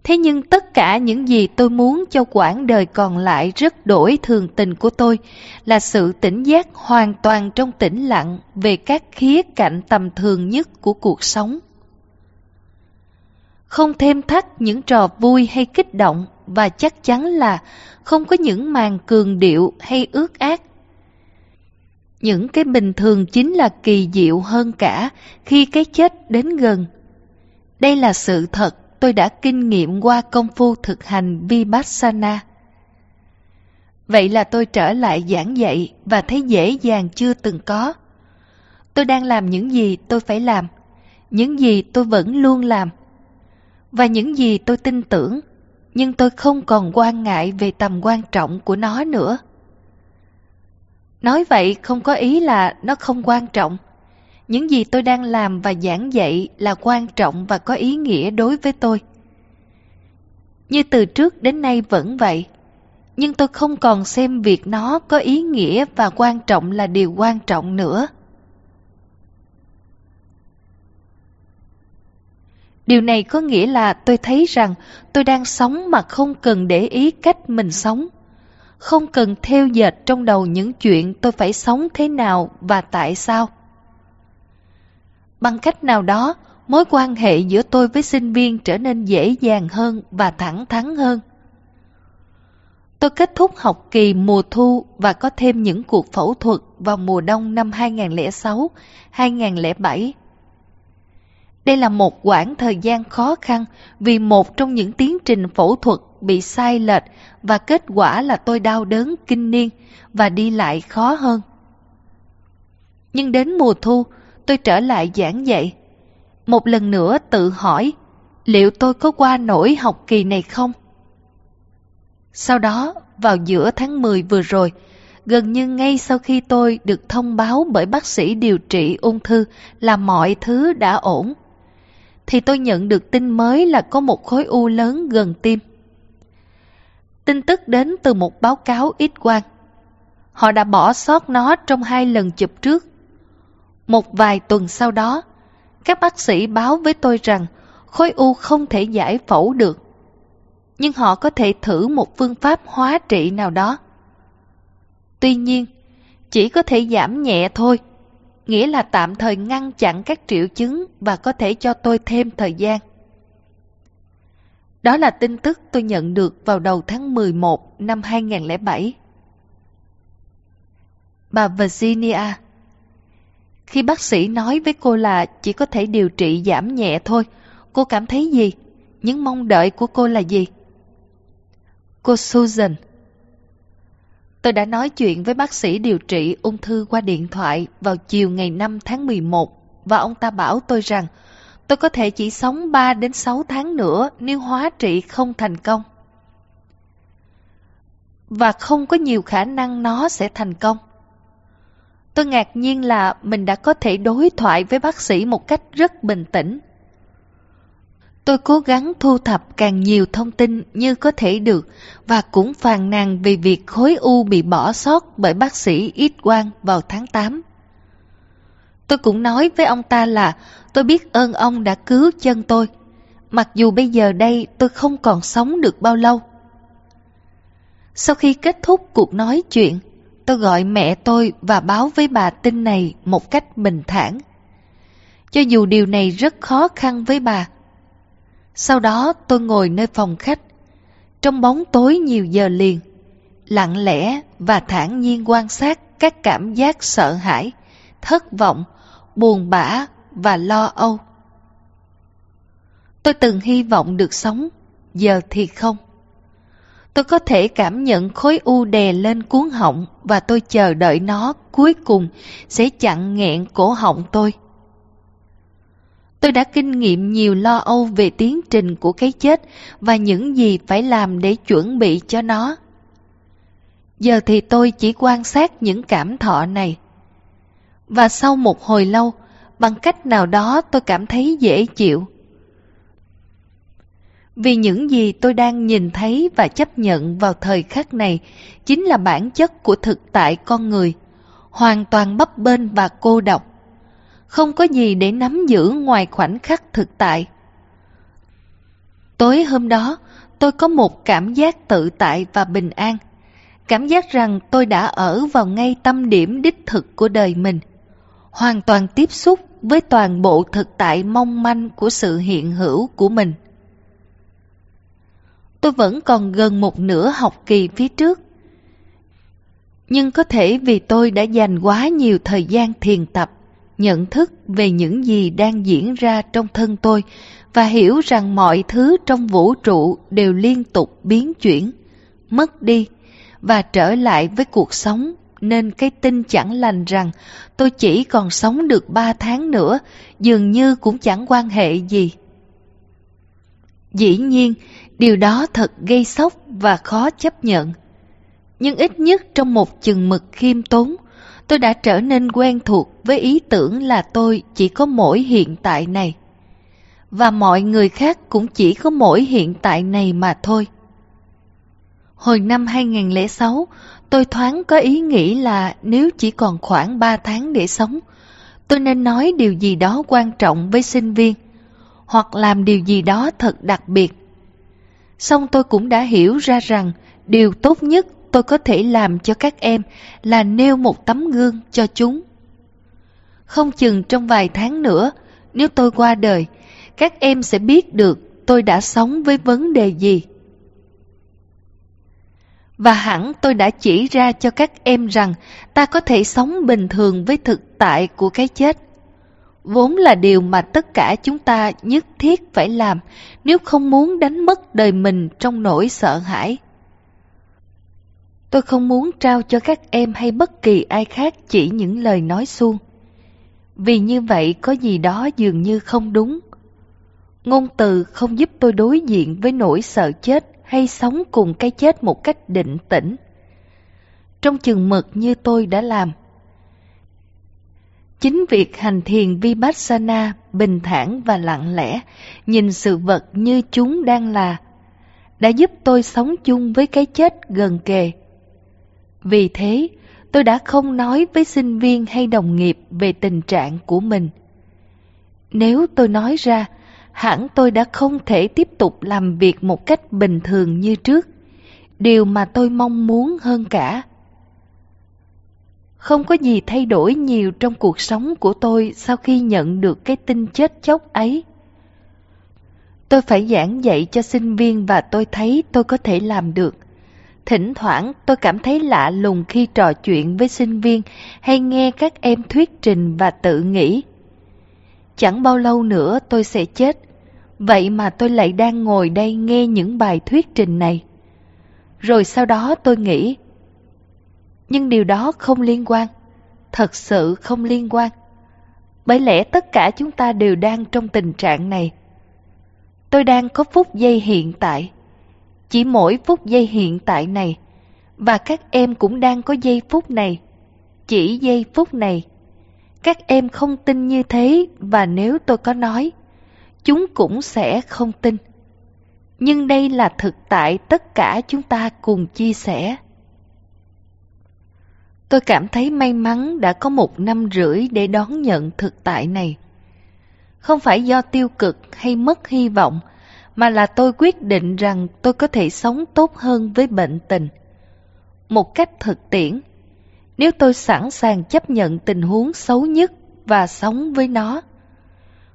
Thế nhưng tất cả những gì tôi muốn cho quãng đời còn lại rất đổi thường tình của tôi là sự tỉnh giác hoàn toàn trong tĩnh lặng về các khía cạnh tầm thường nhất của cuộc sống không thêm thắt những trò vui hay kích động và chắc chắn là không có những màn cường điệu hay ước ác. Những cái bình thường chính là kỳ diệu hơn cả khi cái chết đến gần. Đây là sự thật tôi đã kinh nghiệm qua công phu thực hành Vipassana. Vậy là tôi trở lại giảng dạy và thấy dễ dàng chưa từng có. Tôi đang làm những gì tôi phải làm, những gì tôi vẫn luôn làm – và những gì tôi tin tưởng nhưng tôi không còn quan ngại về tầm quan trọng của nó nữa nói vậy không có ý là nó không quan trọng những gì tôi đang làm và giảng dạy là quan trọng và có ý nghĩa đối với tôi như từ trước đến nay vẫn vậy nhưng tôi không còn xem việc nó có ý nghĩa và quan trọng là điều quan trọng nữa Điều này có nghĩa là tôi thấy rằng tôi đang sống mà không cần để ý cách mình sống. Không cần theo dệt trong đầu những chuyện tôi phải sống thế nào và tại sao. Bằng cách nào đó, mối quan hệ giữa tôi với sinh viên trở nên dễ dàng hơn và thẳng thắn hơn. Tôi kết thúc học kỳ mùa thu và có thêm những cuộc phẫu thuật vào mùa đông năm 2006, 2007 đây là một quãng thời gian khó khăn vì một trong những tiến trình phẫu thuật bị sai lệch và kết quả là tôi đau đớn kinh niên và đi lại khó hơn. Nhưng đến mùa thu, tôi trở lại giảng dạy. Một lần nữa tự hỏi liệu tôi có qua nổi học kỳ này không? Sau đó, vào giữa tháng 10 vừa rồi, gần như ngay sau khi tôi được thông báo bởi bác sĩ điều trị ung thư là mọi thứ đã ổn thì tôi nhận được tin mới là có một khối u lớn gần tim. Tin tức đến từ một báo cáo ít quan. Họ đã bỏ sót nó trong hai lần chụp trước. Một vài tuần sau đó, các bác sĩ báo với tôi rằng khối u không thể giải phẫu được. Nhưng họ có thể thử một phương pháp hóa trị nào đó. Tuy nhiên, chỉ có thể giảm nhẹ thôi nghĩa là tạm thời ngăn chặn các triệu chứng và có thể cho tôi thêm thời gian. Đó là tin tức tôi nhận được vào đầu tháng 11 năm 2007. Bà Virginia Khi bác sĩ nói với cô là chỉ có thể điều trị giảm nhẹ thôi, cô cảm thấy gì? Những mong đợi của cô là gì? Cô Susan Susan Tôi đã nói chuyện với bác sĩ điều trị ung thư qua điện thoại vào chiều ngày 5 tháng 11 và ông ta bảo tôi rằng tôi có thể chỉ sống 3 đến 6 tháng nữa nếu hóa trị không thành công. Và không có nhiều khả năng nó sẽ thành công. Tôi ngạc nhiên là mình đã có thể đối thoại với bác sĩ một cách rất bình tĩnh Tôi cố gắng thu thập càng nhiều thông tin như có thể được và cũng phàn nàn vì việc khối u bị bỏ sót bởi bác sĩ ít quang vào tháng tám. Tôi cũng nói với ông ta là tôi biết ơn ông đã cứu chân tôi, mặc dù bây giờ đây tôi không còn sống được bao lâu. Sau khi kết thúc cuộc nói chuyện, tôi gọi mẹ tôi và báo với bà tin này một cách bình thản. Cho dù điều này rất khó khăn với bà, sau đó tôi ngồi nơi phòng khách, trong bóng tối nhiều giờ liền, lặng lẽ và thản nhiên quan sát các cảm giác sợ hãi, thất vọng, buồn bã và lo âu. Tôi từng hy vọng được sống, giờ thì không. Tôi có thể cảm nhận khối u đè lên cuốn họng và tôi chờ đợi nó cuối cùng sẽ chặn nghẹn cổ họng tôi. Tôi đã kinh nghiệm nhiều lo âu về tiến trình của cái chết và những gì phải làm để chuẩn bị cho nó. Giờ thì tôi chỉ quan sát những cảm thọ này. Và sau một hồi lâu, bằng cách nào đó tôi cảm thấy dễ chịu. Vì những gì tôi đang nhìn thấy và chấp nhận vào thời khắc này chính là bản chất của thực tại con người, hoàn toàn bấp bênh và cô độc không có gì để nắm giữ ngoài khoảnh khắc thực tại. Tối hôm đó, tôi có một cảm giác tự tại và bình an. Cảm giác rằng tôi đã ở vào ngay tâm điểm đích thực của đời mình. Hoàn toàn tiếp xúc với toàn bộ thực tại mong manh của sự hiện hữu của mình. Tôi vẫn còn gần một nửa học kỳ phía trước. Nhưng có thể vì tôi đã dành quá nhiều thời gian thiền tập nhận thức về những gì đang diễn ra trong thân tôi và hiểu rằng mọi thứ trong vũ trụ đều liên tục biến chuyển, mất đi và trở lại với cuộc sống nên cái tin chẳng lành rằng tôi chỉ còn sống được ba tháng nữa dường như cũng chẳng quan hệ gì. Dĩ nhiên, điều đó thật gây sốc và khó chấp nhận. Nhưng ít nhất trong một chừng mực khiêm tốn, tôi đã trở nên quen thuộc với ý tưởng là tôi chỉ có mỗi hiện tại này. Và mọi người khác cũng chỉ có mỗi hiện tại này mà thôi. Hồi năm 2006, tôi thoáng có ý nghĩ là nếu chỉ còn khoảng 3 tháng để sống, tôi nên nói điều gì đó quan trọng với sinh viên, hoặc làm điều gì đó thật đặc biệt. Xong tôi cũng đã hiểu ra rằng điều tốt nhất tôi có thể làm cho các em là nêu một tấm gương cho chúng. Không chừng trong vài tháng nữa, nếu tôi qua đời, các em sẽ biết được tôi đã sống với vấn đề gì. Và hẳn tôi đã chỉ ra cho các em rằng ta có thể sống bình thường với thực tại của cái chết. Vốn là điều mà tất cả chúng ta nhất thiết phải làm nếu không muốn đánh mất đời mình trong nỗi sợ hãi. Tôi không muốn trao cho các em hay bất kỳ ai khác chỉ những lời nói suông. Vì như vậy có gì đó dường như không đúng. Ngôn từ không giúp tôi đối diện với nỗi sợ chết hay sống cùng cái chết một cách định tĩnh. Trong chừng mực như tôi đã làm. Chính việc hành thiền Vipassana bình thản và lặng lẽ, nhìn sự vật như chúng đang là, đã giúp tôi sống chung với cái chết gần kề vì thế, tôi đã không nói với sinh viên hay đồng nghiệp về tình trạng của mình. Nếu tôi nói ra, hẳn tôi đã không thể tiếp tục làm việc một cách bình thường như trước, điều mà tôi mong muốn hơn cả. Không có gì thay đổi nhiều trong cuộc sống của tôi sau khi nhận được cái tin chết chóc ấy. Tôi phải giảng dạy cho sinh viên và tôi thấy tôi có thể làm được – Thỉnh thoảng tôi cảm thấy lạ lùng khi trò chuyện với sinh viên hay nghe các em thuyết trình và tự nghĩ. Chẳng bao lâu nữa tôi sẽ chết, vậy mà tôi lại đang ngồi đây nghe những bài thuyết trình này. Rồi sau đó tôi nghĩ, nhưng điều đó không liên quan, thật sự không liên quan. Bởi lẽ tất cả chúng ta đều đang trong tình trạng này. Tôi đang có phút giây hiện tại chỉ mỗi phút giây hiện tại này và các em cũng đang có giây phút này chỉ giây phút này các em không tin như thế và nếu tôi có nói chúng cũng sẽ không tin nhưng đây là thực tại tất cả chúng ta cùng chia sẻ tôi cảm thấy may mắn đã có một năm rưỡi để đón nhận thực tại này không phải do tiêu cực hay mất hy vọng mà là tôi quyết định rằng tôi có thể sống tốt hơn với bệnh tình. Một cách thực tiễn, nếu tôi sẵn sàng chấp nhận tình huống xấu nhất và sống với nó.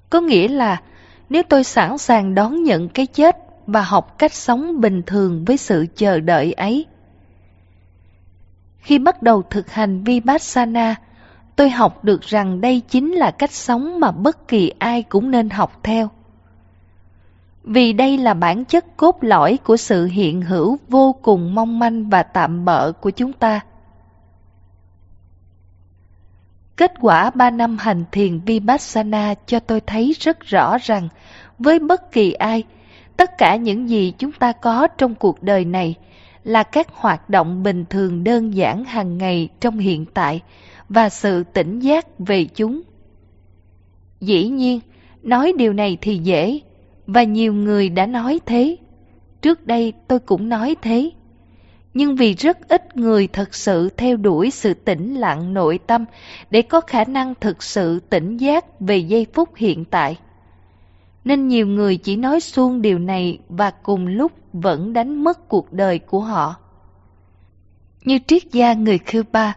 Có nghĩa là nếu tôi sẵn sàng đón nhận cái chết và học cách sống bình thường với sự chờ đợi ấy. Khi bắt đầu thực hành Vipassana, tôi học được rằng đây chính là cách sống mà bất kỳ ai cũng nên học theo vì đây là bản chất cốt lõi của sự hiện hữu vô cùng mong manh và tạm bợ của chúng ta. Kết quả ba năm hành thiền Vipassana cho tôi thấy rất rõ rằng với bất kỳ ai, tất cả những gì chúng ta có trong cuộc đời này là các hoạt động bình thường đơn giản hàng ngày trong hiện tại và sự tỉnh giác về chúng. Dĩ nhiên, nói điều này thì dễ, và nhiều người đã nói thế trước đây tôi cũng nói thế nhưng vì rất ít người thật sự theo đuổi sự tĩnh lặng nội tâm để có khả năng thực sự tỉnh giác về giây phút hiện tại nên nhiều người chỉ nói suông điều này và cùng lúc vẫn đánh mất cuộc đời của họ như triết gia người Cuba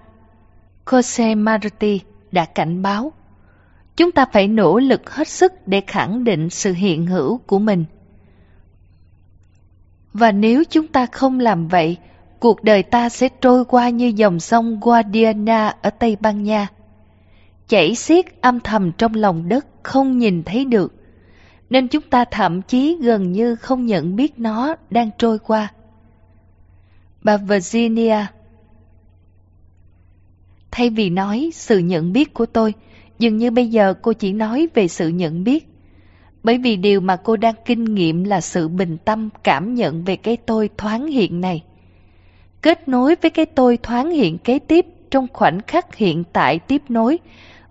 Jose Marti đã cảnh báo Chúng ta phải nỗ lực hết sức để khẳng định sự hiện hữu của mình. Và nếu chúng ta không làm vậy, cuộc đời ta sẽ trôi qua như dòng sông Guadiana ở Tây Ban Nha. Chảy xiết âm thầm trong lòng đất không nhìn thấy được, nên chúng ta thậm chí gần như không nhận biết nó đang trôi qua. Bà Virginia Thay vì nói sự nhận biết của tôi, Dường như bây giờ cô chỉ nói về sự nhận biết. Bởi vì điều mà cô đang kinh nghiệm là sự bình tâm cảm nhận về cái tôi thoáng hiện này. Kết nối với cái tôi thoáng hiện kế tiếp trong khoảnh khắc hiện tại tiếp nối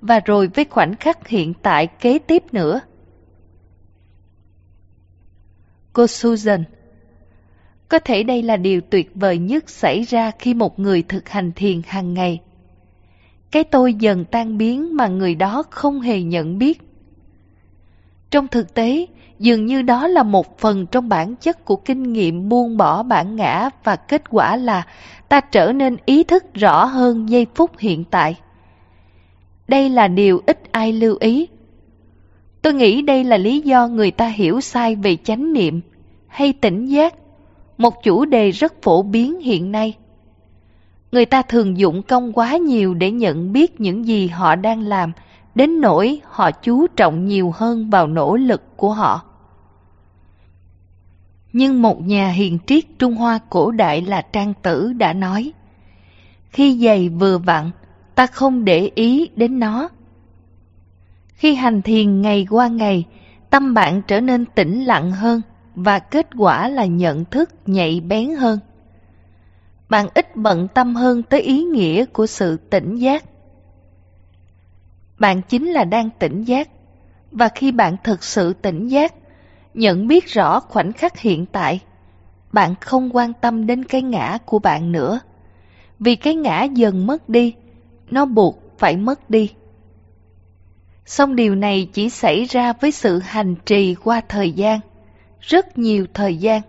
và rồi với khoảnh khắc hiện tại kế tiếp nữa. Cô Susan Có thể đây là điều tuyệt vời nhất xảy ra khi một người thực hành thiền hàng ngày. Cái tôi dần tan biến mà người đó không hề nhận biết. Trong thực tế, dường như đó là một phần trong bản chất của kinh nghiệm buông bỏ bản ngã và kết quả là ta trở nên ý thức rõ hơn giây phút hiện tại. Đây là điều ít ai lưu ý. Tôi nghĩ đây là lý do người ta hiểu sai về chánh niệm hay tỉnh giác, một chủ đề rất phổ biến hiện nay người ta thường dụng công quá nhiều để nhận biết những gì họ đang làm đến nỗi họ chú trọng nhiều hơn vào nỗ lực của họ nhưng một nhà hiền triết trung hoa cổ đại là trang tử đã nói khi giày vừa vặn ta không để ý đến nó khi hành thiền ngày qua ngày tâm bạn trở nên tĩnh lặng hơn và kết quả là nhận thức nhạy bén hơn bạn ít bận tâm hơn tới ý nghĩa của sự tỉnh giác. Bạn chính là đang tỉnh giác, và khi bạn thực sự tỉnh giác, nhận biết rõ khoảnh khắc hiện tại, bạn không quan tâm đến cái ngã của bạn nữa. Vì cái ngã dần mất đi, nó buộc phải mất đi. Song điều này chỉ xảy ra với sự hành trì qua thời gian, rất nhiều thời gian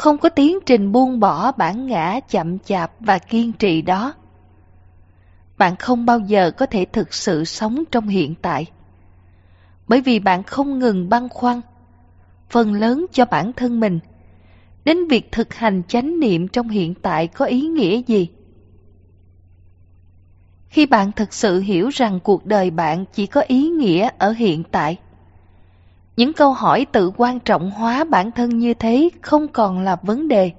không có tiến trình buông bỏ bản ngã chậm chạp và kiên trì đó. Bạn không bao giờ có thể thực sự sống trong hiện tại. Bởi vì bạn không ngừng băn khoăn, phần lớn cho bản thân mình, đến việc thực hành chánh niệm trong hiện tại có ý nghĩa gì. Khi bạn thực sự hiểu rằng cuộc đời bạn chỉ có ý nghĩa ở hiện tại, những câu hỏi tự quan trọng hóa bản thân như thế không còn là vấn đề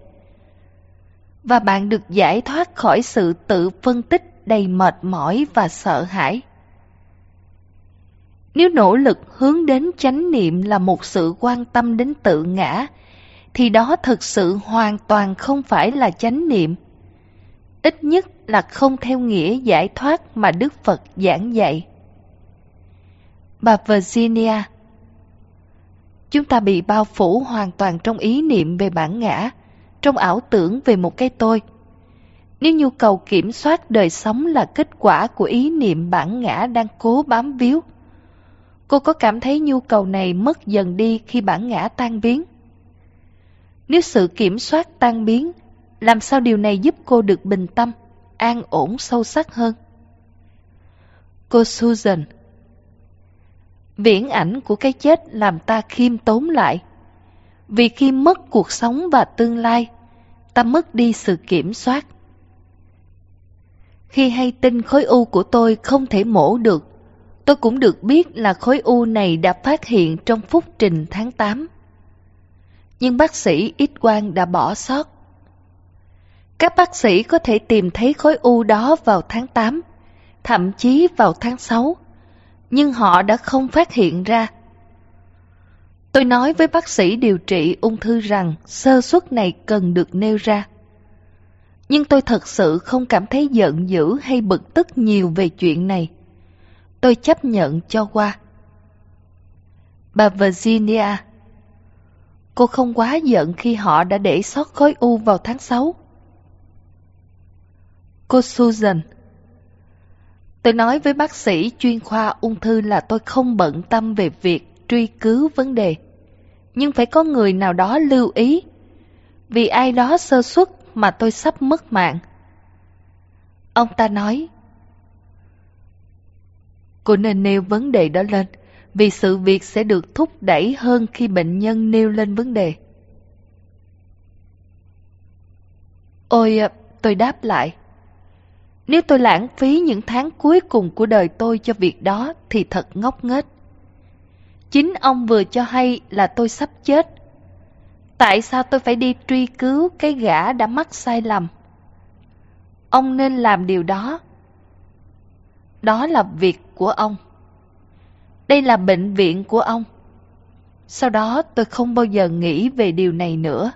và bạn được giải thoát khỏi sự tự phân tích đầy mệt mỏi và sợ hãi nếu nỗ lực hướng đến chánh niệm là một sự quan tâm đến tự ngã thì đó thực sự hoàn toàn không phải là chánh niệm ít nhất là không theo nghĩa giải thoát mà đức phật giảng dạy bà virginia Chúng ta bị bao phủ hoàn toàn trong ý niệm về bản ngã, trong ảo tưởng về một cái tôi. Nếu nhu cầu kiểm soát đời sống là kết quả của ý niệm bản ngã đang cố bám víu, cô có cảm thấy nhu cầu này mất dần đi khi bản ngã tan biến? Nếu sự kiểm soát tan biến, làm sao điều này giúp cô được bình tâm, an ổn sâu sắc hơn? Cô Susan Viễn ảnh của cái chết làm ta khiêm tốn lại. Vì khi mất cuộc sống và tương lai, ta mất đi sự kiểm soát. Khi hay tin khối u của tôi không thể mổ được, tôi cũng được biết là khối u này đã phát hiện trong phút trình tháng 8. Nhưng bác sĩ ít quang đã bỏ sót. Các bác sĩ có thể tìm thấy khối u đó vào tháng 8, thậm chí vào tháng 6 nhưng họ đã không phát hiện ra. Tôi nói với bác sĩ điều trị ung thư rằng sơ suất này cần được nêu ra. Nhưng tôi thật sự không cảm thấy giận dữ hay bực tức nhiều về chuyện này. Tôi chấp nhận cho qua. Bà Virginia Cô không quá giận khi họ đã để sót khối u vào tháng 6. Cô Susan Tôi nói với bác sĩ chuyên khoa ung thư là tôi không bận tâm về việc truy cứu vấn đề. Nhưng phải có người nào đó lưu ý. Vì ai đó sơ suất mà tôi sắp mất mạng. Ông ta nói, Cô nên nêu vấn đề đó lên, vì sự việc sẽ được thúc đẩy hơn khi bệnh nhân nêu lên vấn đề. Ôi, tôi đáp lại, nếu tôi lãng phí những tháng cuối cùng của đời tôi cho việc đó thì thật ngốc nghếch. Chính ông vừa cho hay là tôi sắp chết. Tại sao tôi phải đi truy cứu cái gã đã mắc sai lầm? Ông nên làm điều đó. Đó là việc của ông. Đây là bệnh viện của ông. Sau đó tôi không bao giờ nghĩ về điều này nữa.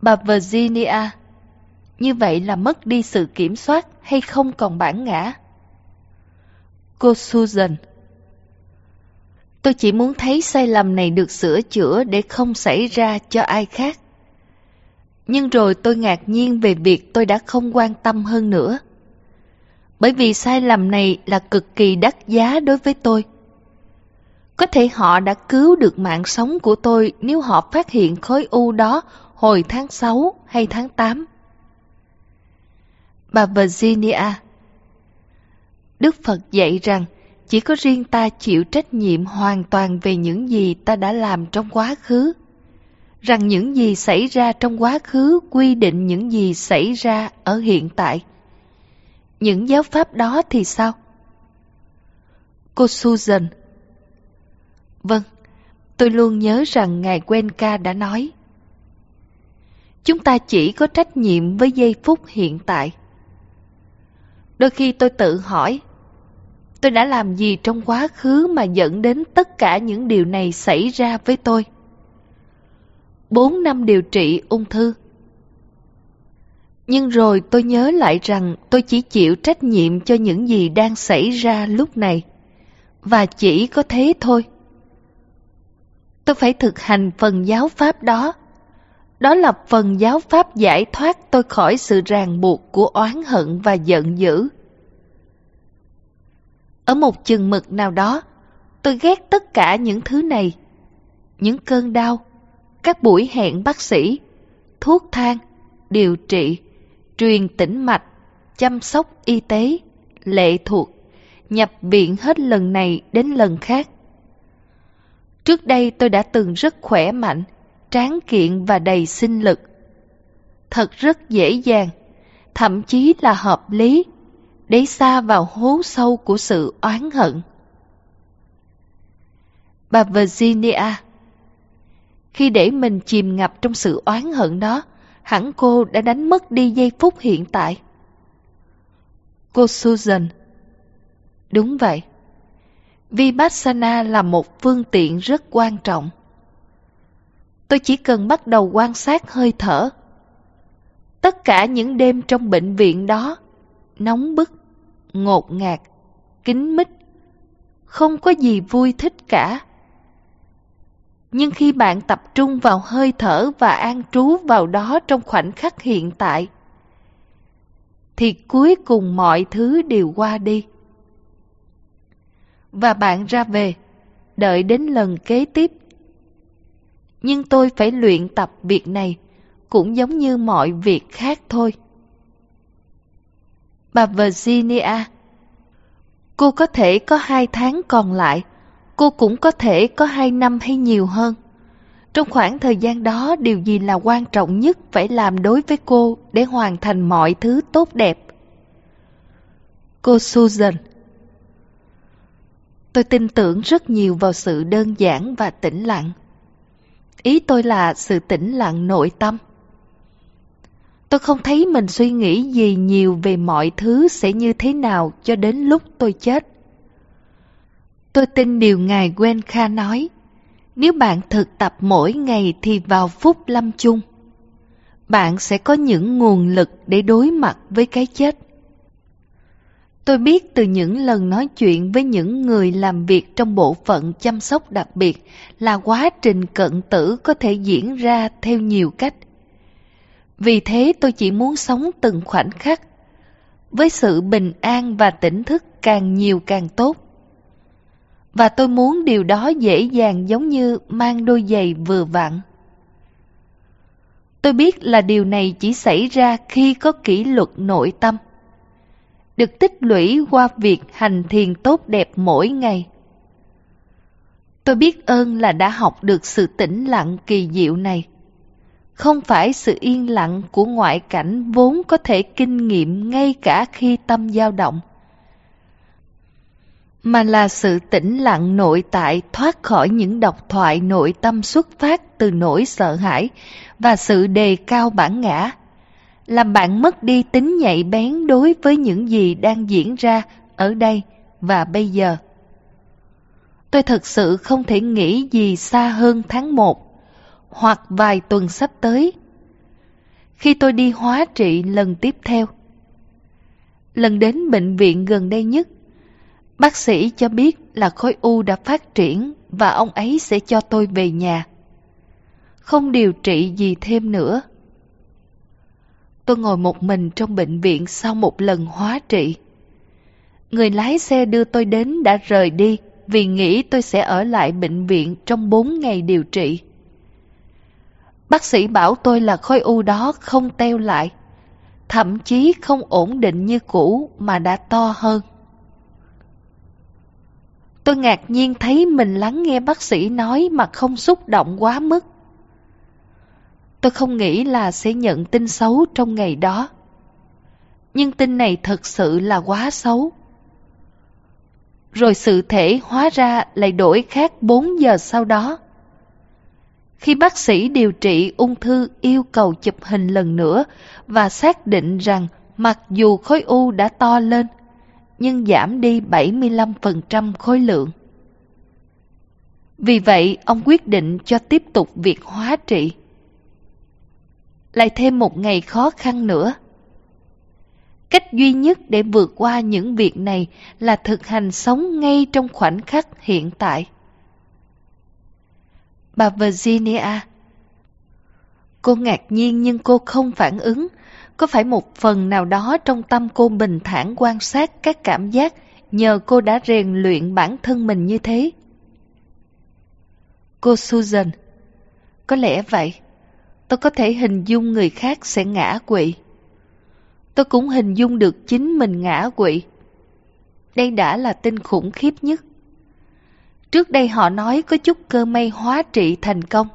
Bà Virginia như vậy là mất đi sự kiểm soát hay không còn bản ngã? Cô Susan Tôi chỉ muốn thấy sai lầm này được sửa chữa để không xảy ra cho ai khác. Nhưng rồi tôi ngạc nhiên về việc tôi đã không quan tâm hơn nữa. Bởi vì sai lầm này là cực kỳ đắt giá đối với tôi. Có thể họ đã cứu được mạng sống của tôi nếu họ phát hiện khối u đó hồi tháng 6 hay tháng 8. Bà Virginia Đức Phật dạy rằng chỉ có riêng ta chịu trách nhiệm hoàn toàn về những gì ta đã làm trong quá khứ rằng những gì xảy ra trong quá khứ quy định những gì xảy ra ở hiện tại những giáo pháp đó thì sao cô susan vâng tôi luôn nhớ rằng ngài Ca đã nói chúng ta chỉ có trách nhiệm với giây phút hiện tại đôi khi tôi tự hỏi tôi đã làm gì trong quá khứ mà dẫn đến tất cả những điều này xảy ra với tôi bốn năm điều trị ung thư nhưng rồi tôi nhớ lại rằng tôi chỉ chịu trách nhiệm cho những gì đang xảy ra lúc này và chỉ có thế thôi tôi phải thực hành phần giáo pháp đó đó là phần giáo pháp giải thoát tôi khỏi sự ràng buộc của oán hận và giận dữ. Ở một chừng mực nào đó, tôi ghét tất cả những thứ này. Những cơn đau, các buổi hẹn bác sĩ, thuốc thang, điều trị, truyền tĩnh mạch, chăm sóc y tế, lệ thuộc, nhập viện hết lần này đến lần khác. Trước đây tôi đã từng rất khỏe mạnh, tráng kiện và đầy sinh lực. Thật rất dễ dàng, thậm chí là hợp lý, để xa vào hố sâu của sự oán hận. Bà Virginia Khi để mình chìm ngập trong sự oán hận đó, hẳn cô đã đánh mất đi giây phút hiện tại. Cô Susan Đúng vậy. Vipassana là một phương tiện rất quan trọng tôi chỉ cần bắt đầu quan sát hơi thở. Tất cả những đêm trong bệnh viện đó, nóng bức, ngột ngạt, kín mít, không có gì vui thích cả. Nhưng khi bạn tập trung vào hơi thở và an trú vào đó trong khoảnh khắc hiện tại, thì cuối cùng mọi thứ đều qua đi. Và bạn ra về, đợi đến lần kế tiếp nhưng tôi phải luyện tập việc này, cũng giống như mọi việc khác thôi. Bà Virginia Cô có thể có hai tháng còn lại, cô cũng có thể có hai năm hay nhiều hơn. Trong khoảng thời gian đó, điều gì là quan trọng nhất phải làm đối với cô để hoàn thành mọi thứ tốt đẹp? Cô Susan Tôi tin tưởng rất nhiều vào sự đơn giản và tĩnh lặng. Ý tôi là sự tĩnh lặng nội tâm. Tôi không thấy mình suy nghĩ gì nhiều về mọi thứ sẽ như thế nào cho đến lúc tôi chết. Tôi tin điều Ngài Gwen Kha nói. Nếu bạn thực tập mỗi ngày thì vào phút lâm chung, bạn sẽ có những nguồn lực để đối mặt với cái chết. Tôi biết từ những lần nói chuyện với những người làm việc trong bộ phận chăm sóc đặc biệt là quá trình cận tử có thể diễn ra theo nhiều cách. Vì thế tôi chỉ muốn sống từng khoảnh khắc, với sự bình an và tỉnh thức càng nhiều càng tốt. Và tôi muốn điều đó dễ dàng giống như mang đôi giày vừa vặn. Tôi biết là điều này chỉ xảy ra khi có kỷ luật nội tâm được tích lũy qua việc hành thiền tốt đẹp mỗi ngày. Tôi biết ơn là đã học được sự tĩnh lặng kỳ diệu này. Không phải sự yên lặng của ngoại cảnh vốn có thể kinh nghiệm ngay cả khi tâm dao động, mà là sự tĩnh lặng nội tại thoát khỏi những độc thoại nội tâm xuất phát từ nỗi sợ hãi và sự đề cao bản ngã làm bạn mất đi tính nhạy bén đối với những gì đang diễn ra ở đây và bây giờ. Tôi thực sự không thể nghĩ gì xa hơn tháng 1 hoặc vài tuần sắp tới khi tôi đi hóa trị lần tiếp theo. Lần đến bệnh viện gần đây nhất, bác sĩ cho biết là khối u đã phát triển và ông ấy sẽ cho tôi về nhà. Không điều trị gì thêm nữa tôi ngồi một mình trong bệnh viện sau một lần hóa trị. Người lái xe đưa tôi đến đã rời đi vì nghĩ tôi sẽ ở lại bệnh viện trong bốn ngày điều trị. Bác sĩ bảo tôi là khối u đó không teo lại, thậm chí không ổn định như cũ mà đã to hơn. Tôi ngạc nhiên thấy mình lắng nghe bác sĩ nói mà không xúc động quá mức. Tôi không nghĩ là sẽ nhận tin xấu trong ngày đó. Nhưng tin này thật sự là quá xấu. Rồi sự thể hóa ra lại đổi khác bốn giờ sau đó. Khi bác sĩ điều trị ung thư yêu cầu chụp hình lần nữa và xác định rằng mặc dù khối u đã to lên, nhưng giảm đi 75% khối lượng. Vì vậy, ông quyết định cho tiếp tục việc hóa trị lại thêm một ngày khó khăn nữa. Cách duy nhất để vượt qua những việc này là thực hành sống ngay trong khoảnh khắc hiện tại. Bà Virginia Cô ngạc nhiên nhưng cô không phản ứng. Có phải một phần nào đó trong tâm cô bình thản quan sát các cảm giác nhờ cô đã rèn luyện bản thân mình như thế? Cô Susan Có lẽ vậy tôi có thể hình dung người khác sẽ ngã quỵ. Tôi cũng hình dung được chính mình ngã quỵ. Đây đã là tin khủng khiếp nhất. Trước đây họ nói có chút cơ may hóa trị thành công.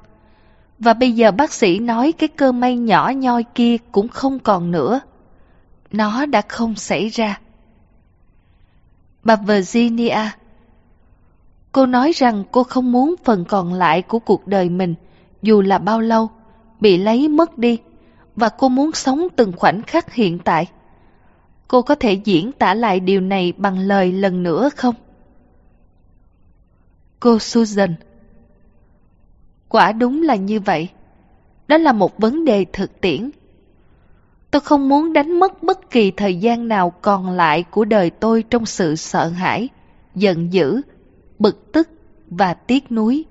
Và bây giờ bác sĩ nói cái cơ may nhỏ nhoi kia cũng không còn nữa. Nó đã không xảy ra. Bà Virginia Cô nói rằng cô không muốn phần còn lại của cuộc đời mình, dù là bao lâu, bị lấy mất đi và cô muốn sống từng khoảnh khắc hiện tại. Cô có thể diễn tả lại điều này bằng lời lần nữa không? Cô Susan Quả đúng là như vậy. Đó là một vấn đề thực tiễn. Tôi không muốn đánh mất bất kỳ thời gian nào còn lại của đời tôi trong sự sợ hãi, giận dữ, bực tức và tiếc nuối.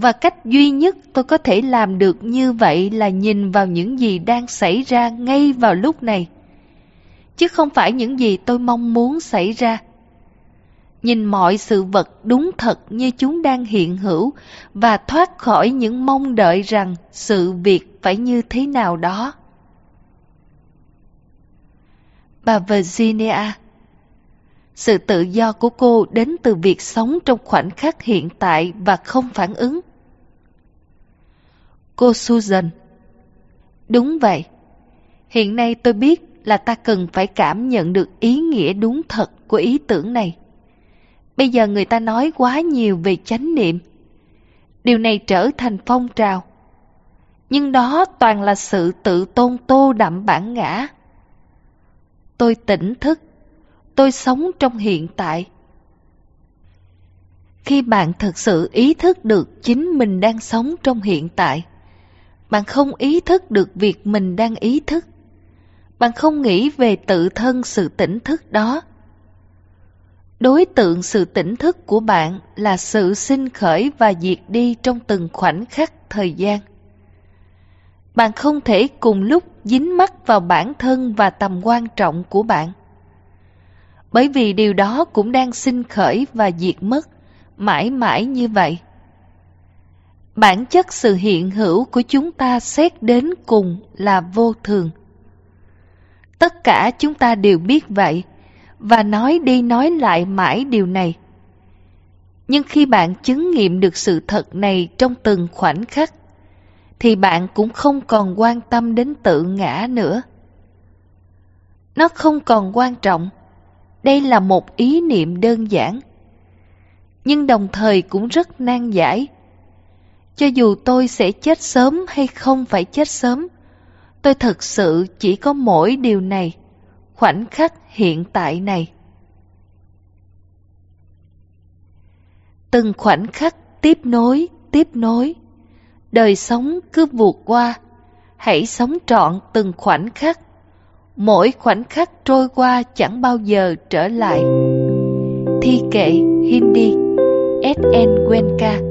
Và cách duy nhất tôi có thể làm được như vậy là nhìn vào những gì đang xảy ra ngay vào lúc này. Chứ không phải những gì tôi mong muốn xảy ra. Nhìn mọi sự vật đúng thật như chúng đang hiện hữu và thoát khỏi những mong đợi rằng sự việc phải như thế nào đó. Bà Virginia sự tự do của cô đến từ việc sống trong khoảnh khắc hiện tại và không phản ứng. Cô Susan. Đúng vậy. Hiện nay tôi biết là ta cần phải cảm nhận được ý nghĩa đúng thật của ý tưởng này. Bây giờ người ta nói quá nhiều về chánh niệm. Điều này trở thành phong trào. Nhưng đó toàn là sự tự tôn tô đậm bản ngã. Tôi tỉnh thức. Tôi sống trong hiện tại. Khi bạn thực sự ý thức được chính mình đang sống trong hiện tại, bạn không ý thức được việc mình đang ý thức. Bạn không nghĩ về tự thân sự tỉnh thức đó. Đối tượng sự tỉnh thức của bạn là sự sinh khởi và diệt đi trong từng khoảnh khắc thời gian. Bạn không thể cùng lúc dính mắc vào bản thân và tầm quan trọng của bạn. Bởi vì điều đó cũng đang sinh khởi và diệt mất, mãi mãi như vậy bản chất sự hiện hữu của chúng ta xét đến cùng là vô thường. Tất cả chúng ta đều biết vậy, và nói đi nói lại mãi điều này. Nhưng khi bạn chứng nghiệm được sự thật này trong từng khoảnh khắc, thì bạn cũng không còn quan tâm đến tự ngã nữa. Nó không còn quan trọng. Đây là một ý niệm đơn giản, nhưng đồng thời cũng rất nan giải cho dù tôi sẽ chết sớm hay không phải chết sớm tôi thật sự chỉ có mỗi điều này khoảnh khắc hiện tại này từng khoảnh khắc tiếp nối tiếp nối đời sống cứ vượt qua hãy sống trọn từng khoảnh khắc mỗi khoảnh khắc trôi qua chẳng bao giờ trở lại thi kệ hindi sn wenka